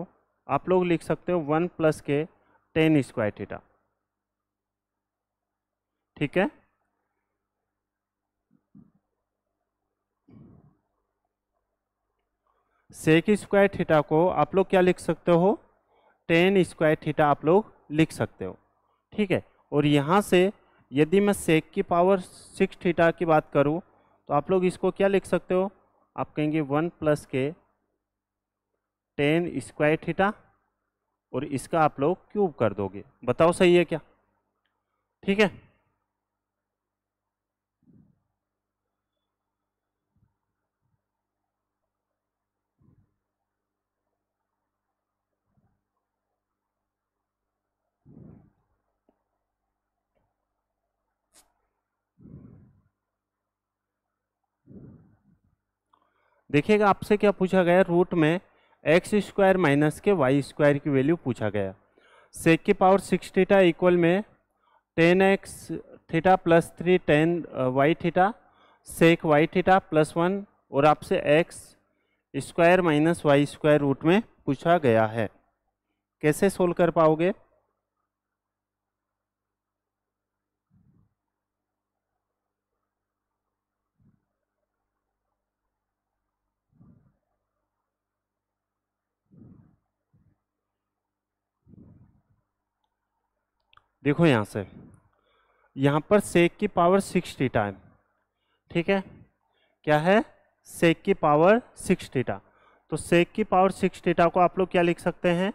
आप लोग लिख सकते हो वन प्लस के टेन स्क्वायर थीटा ठीक है सेक स्क्वायर थीटा को आप लोग क्या लिख सकते हो टेन स्क्वायर थीटा आप लोग लिख सकते हो ठीक है और यहाँ से यदि मैं सेक की पावर सिक्स थीटा की बात करूँ तो आप लोग इसको क्या लिख सकते हो आप कहेंगे वन प्लस के टेन स्क्वायर थीटा और इसका आप लोग क्यूब कर दोगे बताओ सही है क्या ठीक है देखिएगा आपसे क्या पूछा गया रूट में एक्स स्क्वायर माइनस के वाई स्क्वायर की वैल्यू पूछा गया सेक की पावर सिक्स थीटा इक्वल में tan X theta plus three tan Y theta sec Y theta plus one और आपसे X square minus Y square root में पूछा गया है कैसे सोल्व कर पाओगे देखो यहाँ से यहाँ पर सेक की पावर सिक्सटी टाइम ठीक है क्या है सेक की पावर सिक्स टीटा तो सेक की पावर सिक्स टीटा को आप लोग क्या लिख सकते हैं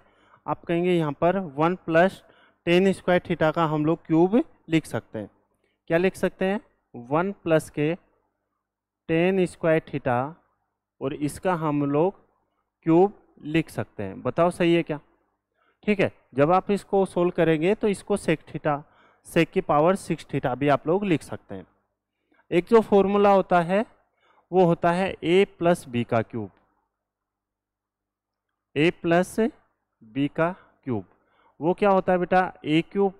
आप कहेंगे यहाँ पर one plus tan square theta का हम लोग क्यूब लिख सकते हैं क्या लिख सकते हैं वन प्लस के टेन स्क्वायर थीटा और इसका हम लोग क्यूब लिख सकते हैं बताओ सही है क्या ठीक है जब आप इसको सोल्व करेंगे तो इसको सेक थीटा सेक की पावर सिक्स थीटा भी आप लोग लिख सकते हैं एक जो फॉर्मूला होता है वो होता है ए प्लस बी का क्यूब ए प्लस बी का क्यूब वो क्या होता है बेटा ए क्यूब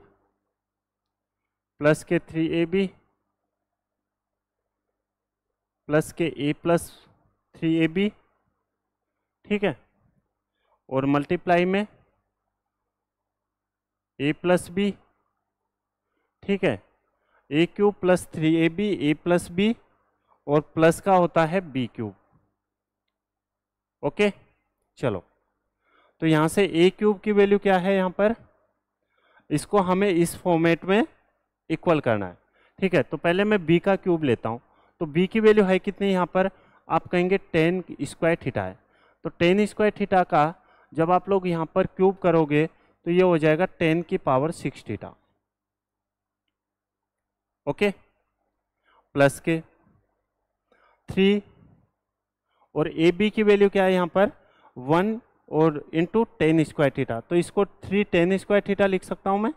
प्लस के थ्री ए बी प्लस के A plus three A B ठीक है और मल्टीप्लाई में ए प्लस बी ठीक है A cube plus three A B A plus B और प्लस का होता है बी क्यूब ओके चलो तो यहां से ए क्यूब की वैल्यू क्या है यहां पर इसको हमें इस फॉर्मेट में इक्वल करना है ठीक है तो पहले मैं बी का क्यूब लेता हूं तो बी की वैल्यू है कितनी यहाँ पर आप कहेंगे टेन स्क्वायर थीटा है तो टेन स्क्वायर थीटा का जब आप लोग यहां पर क्यूब करोगे तो ये हो जाएगा टेन की power six theta okay plus के थ्री और ए बी की वैल्यू क्या है यहाँ पर वन और इंटू टेन स्क्वायर थीटा तो इसको थ्री टेन स्क्वायर थीटा लिख सकता हूँ मैं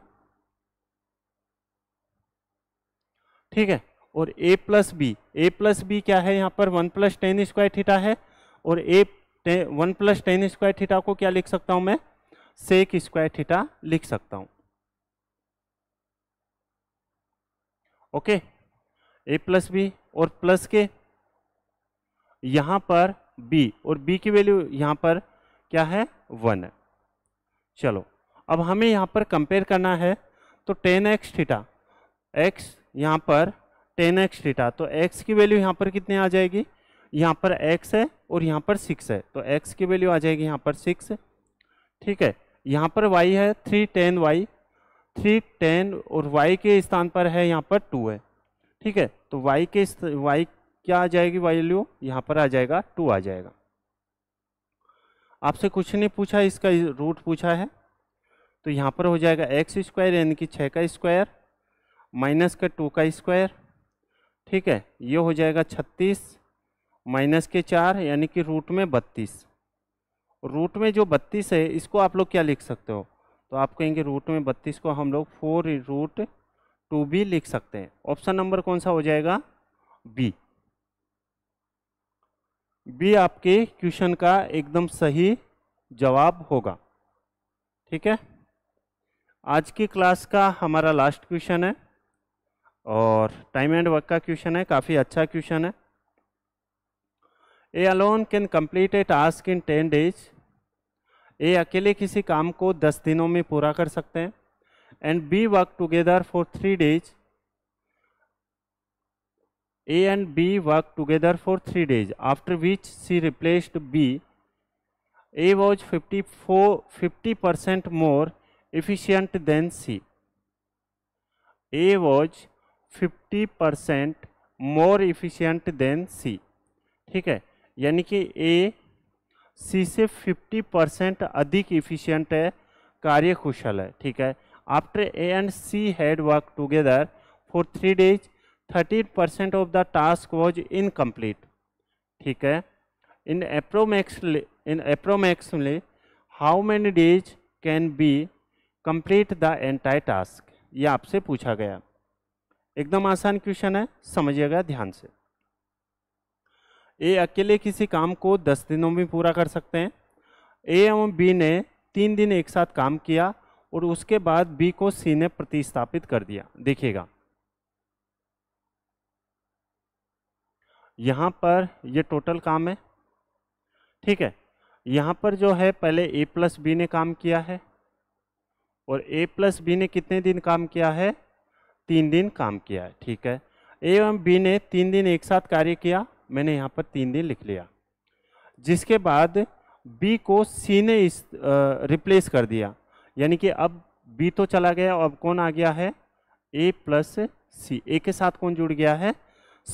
ठीक है और A plus B A plus B क्या है यहाँ पर one plus tan square theta है और A one plus tan square theta को क्या लिख सकता हूँ मैं सेक स्क्वायर थीटा लिख सकता हूं ओके ए प्लस बी और प्लस के यहां पर बी और बी की वैल्यू यहां पर क्या है वन है चलो अब हमें यहां पर कंपेयर करना है तो टेन एक्स थीटा एक्स यहां पर टेन एक्स थीटा तो एक्स की वैल्यू यहां पर कितने आ जाएगी यहां पर एक्स है और यहां पर सिक्स है तो एक्स की वैल्यू आ जाएगी यहां पर सिक्स ठीक है यहाँ पर वाई है three tan Y three tan और वाई के स्थान पर है यहाँ पर टू है ठीक है तो वाई के वाई क्या आ जाएगी वैल्यू यहाँ पर आ जाएगा टू आ जाएगा आपसे कुछ नहीं पूछा इसका रूट पूछा है तो यहाँ पर हो जाएगा एक्स स्क्वायर यानी कि छः का स्क्वायर माइनस का टू का स्क्वायर ठीक है ये हो जाएगा छत्तीस माइनस के चार यानी कि रूट में बत्तीस रूट में जो बत्तीस है इसको आप लोग क्या लिख सकते हो तो आप कहेंगे रूट में बत्तीस को हम लोग फोर रूट टू बी लिख सकते हैं ऑप्शन नंबर कौन सा हो जाएगा बी बी आपके क्वेश्चन का एकदम सही जवाब होगा ठीक है आज की क्लास का हमारा लास्ट क्वेश्चन है और टाइम एंड वर्क का क्वेश्चन है काफ़ी अच्छा क्वेश्चन है A alone can complete a task in ten days A अकेले किसी काम को दस दिनों में पूरा कर सकते हैं and B work together for three days A and B work together for three days after which C replaced B A was fifty four fifty percent more efficient than C A was fifty percent more efficient than C ठीक है यानी कि ए सी से 50 percent अधिक efficient है कार्य कुशल है ठीक है after A and C had work together for three days 30 percent of the task was incomplete ठीक है इन अप्रोमैक्स इन में how many days can B complete the entire task ये आपसे पूछा गया एकदम आसान क्वेश्चन है समझिएगा ध्यान से ए अकेले किसी काम को दस दिनों में पूरा कर सकते हैं ए एवं बी ने तीन दिन एक साथ काम किया और उसके बाद बी को सी ने प्रतिस्थापित कर दिया देखिएगा यहाँ पर ये टोटल काम है ठीक है यहाँ पर जो है पहले ए प्लस बी ने काम किया है और ए प्लस बी ने कितने दिन काम किया है तीन दिन काम किया है ठीक है ए एवं बी ने तीन दिन एक साथ कार्य किया मैंने यहाँ पर तीन दिन लिख लिया जिसके बाद बी को सी ने इस रिप्लेस कर दिया यानी कि अब बी तो चला गया अब कौन आ गया है ए प्लस सी ए के साथ कौन जुड़ गया है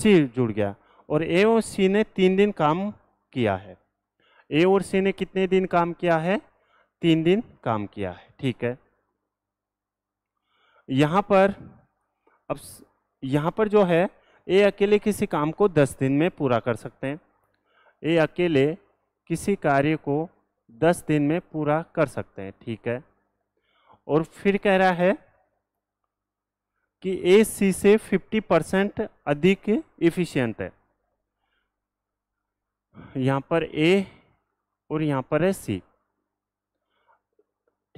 सी जुड़ गया और ए और सी ने तीन दिन काम किया है ए और सी ने कितने दिन काम किया है तीन दिन काम किया है ठीक है यहाँ पर अब यहाँ पर जो है ए अकेले किसी काम को दस दिन में पूरा कर सकते हैं ए अकेले किसी कार्य को दस दिन में पूरा कर सकते हैं ठीक है और फिर कह रहा है कि ए सी से फिफ्टी परसेंट अधिक इफिशियंट है यहाँ पर ए और यहाँ पर है सी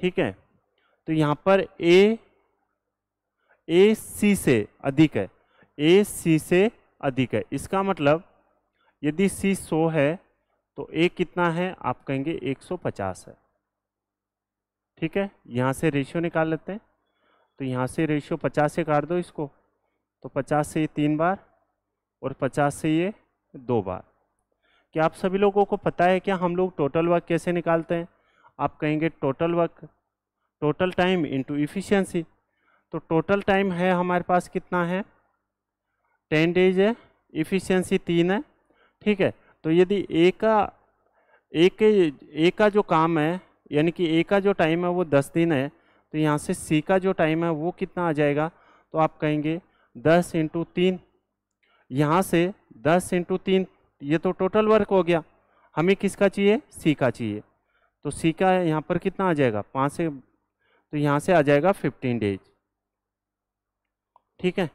ठीक है तो यहाँ पर ए ए सी से अधिक है ए सी से अधिक है इसका मतलब यदि सी 100 है तो ए कितना है आप कहेंगे 150 है ठीक है यहाँ से रेशियो निकाल लेते हैं तो यहाँ से रेशियो 50 से काट दो इसको तो 50 से ये तीन बार और 50 से ये दो बार क्या आप सभी लोगों को पता है क्या हम लोग टोटल वर्क कैसे निकालते हैं आप कहेंगे total work total time into efficiency तो टोटल टाइम है हमारे पास कितना है टेन डेज है इफ़िशियंसी तीन है ठीक है तो यदि ए का ए के ए का जो काम है यानी कि ए का जो टाइम है वो दस दिन है तो यहाँ से सी का जो टाइम है वो कितना आ जाएगा तो आप कहेंगे दस इंटू तीन यहाँ से दस इंटू तीन ये तो टोटल वर्क हो गया हमें किसका चाहिए सी का चाहिए तो सी का यहाँ पर कितना आ जाएगा पाँच से तो यहाँ से आ जाएगा फिफ्टीन डेज ठीक है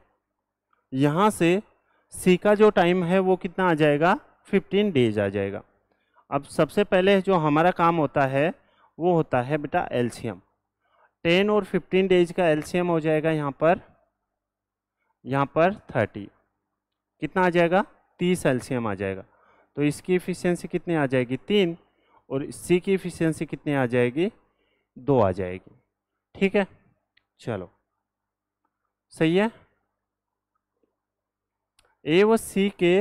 यहाँ से सी का जो टाइम है वो कितना आ जाएगा 15 डेज आ जाएगा अब सबसे पहले जो हमारा काम होता है वो होता है बेटा एल्शियम 10 और 15 डेज का एल्शियम हो जाएगा यहाँ पर यहाँ पर 30 कितना आ जाएगा 30 एल्शियम आ जाएगा तो इसकी इफ़िशियंसी कितनी आ जाएगी तीन और सी की इफ़िशियंसी कितनी आ जाएगी दो आ जाएगी ठीक है चलो सही है ए व सी के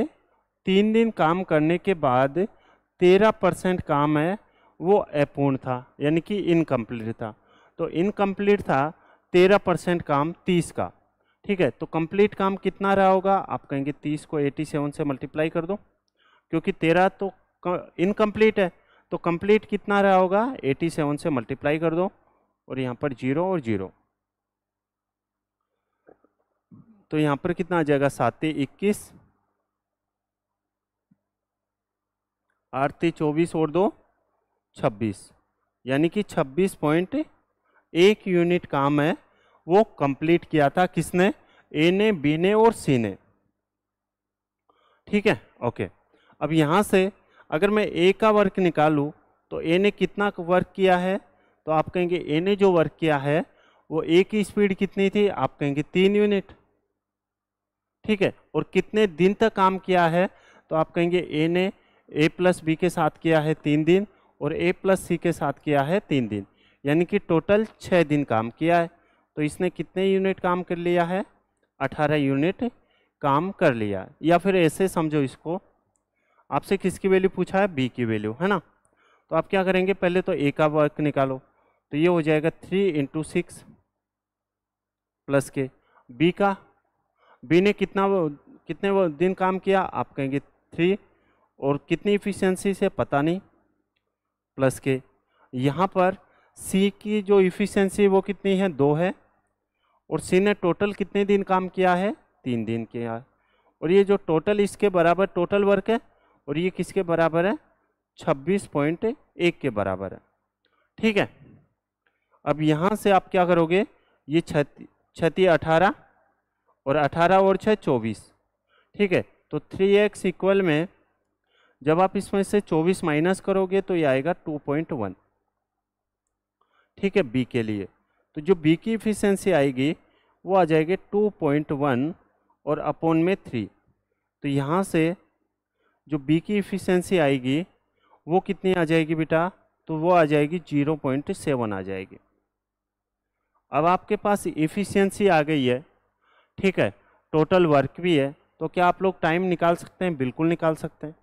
तीन दिन काम करने के बाद तेरह परसेंट काम है वो अपूर्ण था यानी कि इनकम्प्लीट था तो इनकम्प्लीट था तेरह परसेंट काम तीस का ठीक है तो कंप्लीट काम कितना रहा होगा आप कहेंगे तीस को एटी सेवन से मल्टीप्लाई कर दो क्योंकि तेरह तो इनकम्प्लीट है तो कंप्लीट कितना रहा होगा एटी सेवन से मल्टीप्लाई कर दो और यहाँ पर जीरो और जीरो तो यहाँ पर कितना आ जाएगा साते इक्कीस आठते चौबीस और दो छब्बीस यानी कि छब्बीस पॉइंट एक यूनिट काम है वो कंप्लीट किया था किसने ए ने बी ने और सी ने ठीक है ओके अब यहाँ से अगर मैं ए का वर्क निकालूँ तो ए ने कितना वर्क किया है तो आप कहेंगे ए ने जो वर्क किया है वो ए की स्पीड कितनी थी आप कहेंगे तीन यूनिट ठीक है और कितने दिन तक काम किया है तो आप कहेंगे ए ने ए प्लस बी के साथ किया है तीन दिन और ए प्लस सी के साथ किया है तीन दिन यानी कि टोटल छः दिन काम किया है तो इसने कितने यूनिट काम कर लिया है अठारह यूनिट काम कर लिया या फिर ऐसे समझो इसको आपसे किसकी वैल्यू पूछा है बी की वैल्यू है ना तो आप क्या करेंगे पहले तो ए का वर्क निकालो तो ये हो जाएगा थ्री इंटू सिक्स प्लस के बी का बी ने कितना वो कितने वो दिन काम किया आप कहेंगे थ्री और कितनी इफ़िशेंसी से पता नहीं प्लस के यहाँ पर सी की जो इफ़िशेंसी वो कितनी है दो है और सी ने टोटल कितने दिन काम किया है तीन दिन किया है और ये जो टोटल इसके बराबर टोटल वर्क है और ये किसके बराबर है छब्बीस पॉइंट एक के बराबर है ठीक है अब यहाँ से आप क्या करोगे ये छत छती अठारह और अठारह और छः चौबीस ठीक है तो थ्री एक्स इक्वल में जब आप इसमें से चौबीस माइनस करोगे तो ये आएगा टू पॉइंट वन ठीक है बी के लिए तो जो बी की इफिशेंसी आएगी वो आ जाएगी टू पॉइंट वन और अपोन में थ्री तो यहाँ से जो बी की इफिशेंसी आएगी वो कितनी आ जाएगी बेटा तो वो आ जाएगी जीरो पॉइंट सेवन आ जाएगी अब आपके पास इफ़िशियंसी आ गई है ठीक है टोटल वर्क भी है तो क्या आप लोग टाइम निकाल सकते हैं बिल्कुल निकाल सकते हैं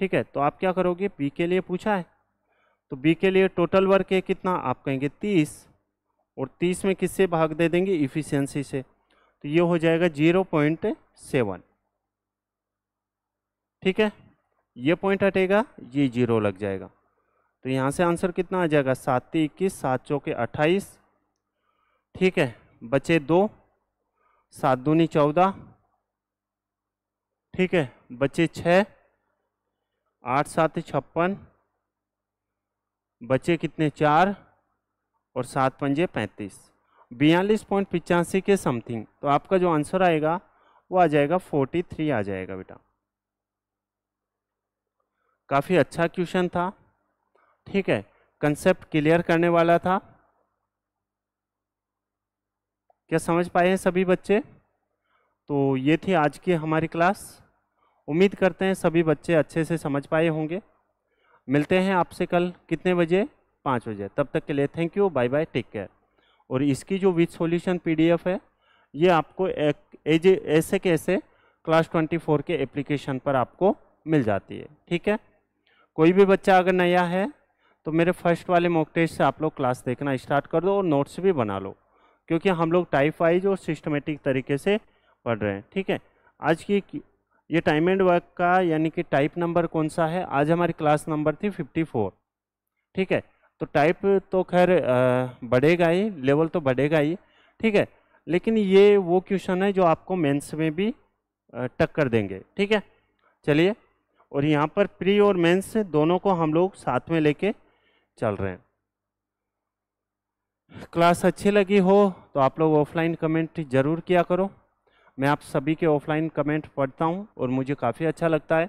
ठीक है तो आप क्या करोगे बी के लिए पूछा है तो बी के लिए टोटल वर्क है कितना आप कहेंगे तीस और तीस में किससे भाग दे देंगे इफ़िशियंसी से तो ये हो जाएगा जीरो पॉइंट सेवन ठीक है ये पॉइंट हटेगा ये जीरो लग जाएगा तो यहाँ से आंसर कितना आ जाएगा सात इक्कीस सात चौके अट्ठाईस ठीक है बचे दो सात दूनी चौदह ठीक है बचे छ आठ सात छप्पन बचे कितने चार और सात पंजे पैंतीस बयालीस पॉइंट पिचासी के समथिंग तो आपका जो आंसर आएगा वो आ जाएगा फोर्टी थ्री आ जाएगा बेटा काफ़ी अच्छा क्वेश्चन था ठीक है कंसेप्ट क्लियर करने वाला था क्या समझ पाए हैं सभी बच्चे तो ये थी आज की हमारी क्लास उम्मीद करते हैं सभी बच्चे अच्छे से समझ पाए होंगे मिलते हैं आपसे कल कितने बजे पाँच बजे तब तक के लिए thank you bye bye take care और इसकी जो विथ सॉल्यूशन पीडीएफ है ये आपको एजे ऐसे कैसे क्लास 24 के एप्लीकेशन पर आपको मिल जाती है ठीक है कोई भी बच्चा अगर नया है तो मेरे फर्स्ट वाले मॉक टेस्ट से आप लोग क्लास देखना स्टार्ट कर दो और नोट्स भी बना लो क्योंकि हम लोग टाइप वाइज और सिस्टमेटिक तरीके से पढ़ रहे हैं ठीक है आज की ये टाइम एंड वर्क का यानी कि टाइप नंबर कौन सा है आज हमारी क्लास नंबर थी 54 ठीक है तो टाइप तो खैर बढ़ेगा ही लेवल तो बढ़ेगा ही ठीक है लेकिन ये वो क्वेश्चन है जो आपको मेंस में भी टक्कर देंगे ठीक है चलिए और यहाँ पर प्री और मेंस दोनों को हम लोग साथ में लेके चल रहे हैं क्लास अच्छी लगी हो तो आप लोग ऑफलाइन कमेंट ज़रूर किया करो मैं आप सभी के ऑफलाइन कमेंट पढ़ता हूँ और मुझे काफ़ी अच्छा लगता है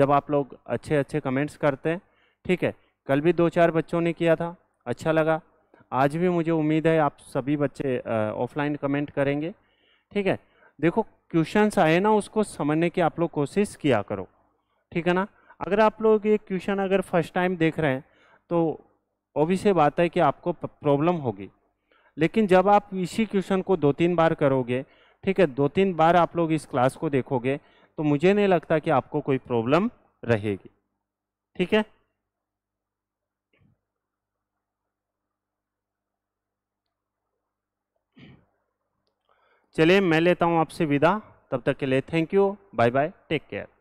जब आप लोग अच्छे अच्छे कमेंट्स करते हैं ठीक है कल भी दो चार बच्चों ने किया था अच्छा लगा आज भी मुझे उम्मीद है आप सभी बच्चे ऑफलाइन कमेंट करेंगे ठीक है देखो क्वेश्चंस आए ना उसको समझने की आप लोग कोशिश किया करो ठीक है ना अगर आप लोग ये क्वेश्चन अगर फर्स्ट टाइम देख रहे हैं तो ओबियस बात है कि आपको प्रॉब्लम होगी लेकिन जब आप इसी क्वेश्चन को दो तीन बार करोगे ठीक है दो तीन बार आप लोग इस क्लास को देखोगे तो मुझे नहीं लगता कि आपको कोई प्रॉब्लम रहेगी ठीक है चलिए मैं लेता हूँ आपसे विदा तब तक के लिए thank you bye bye take care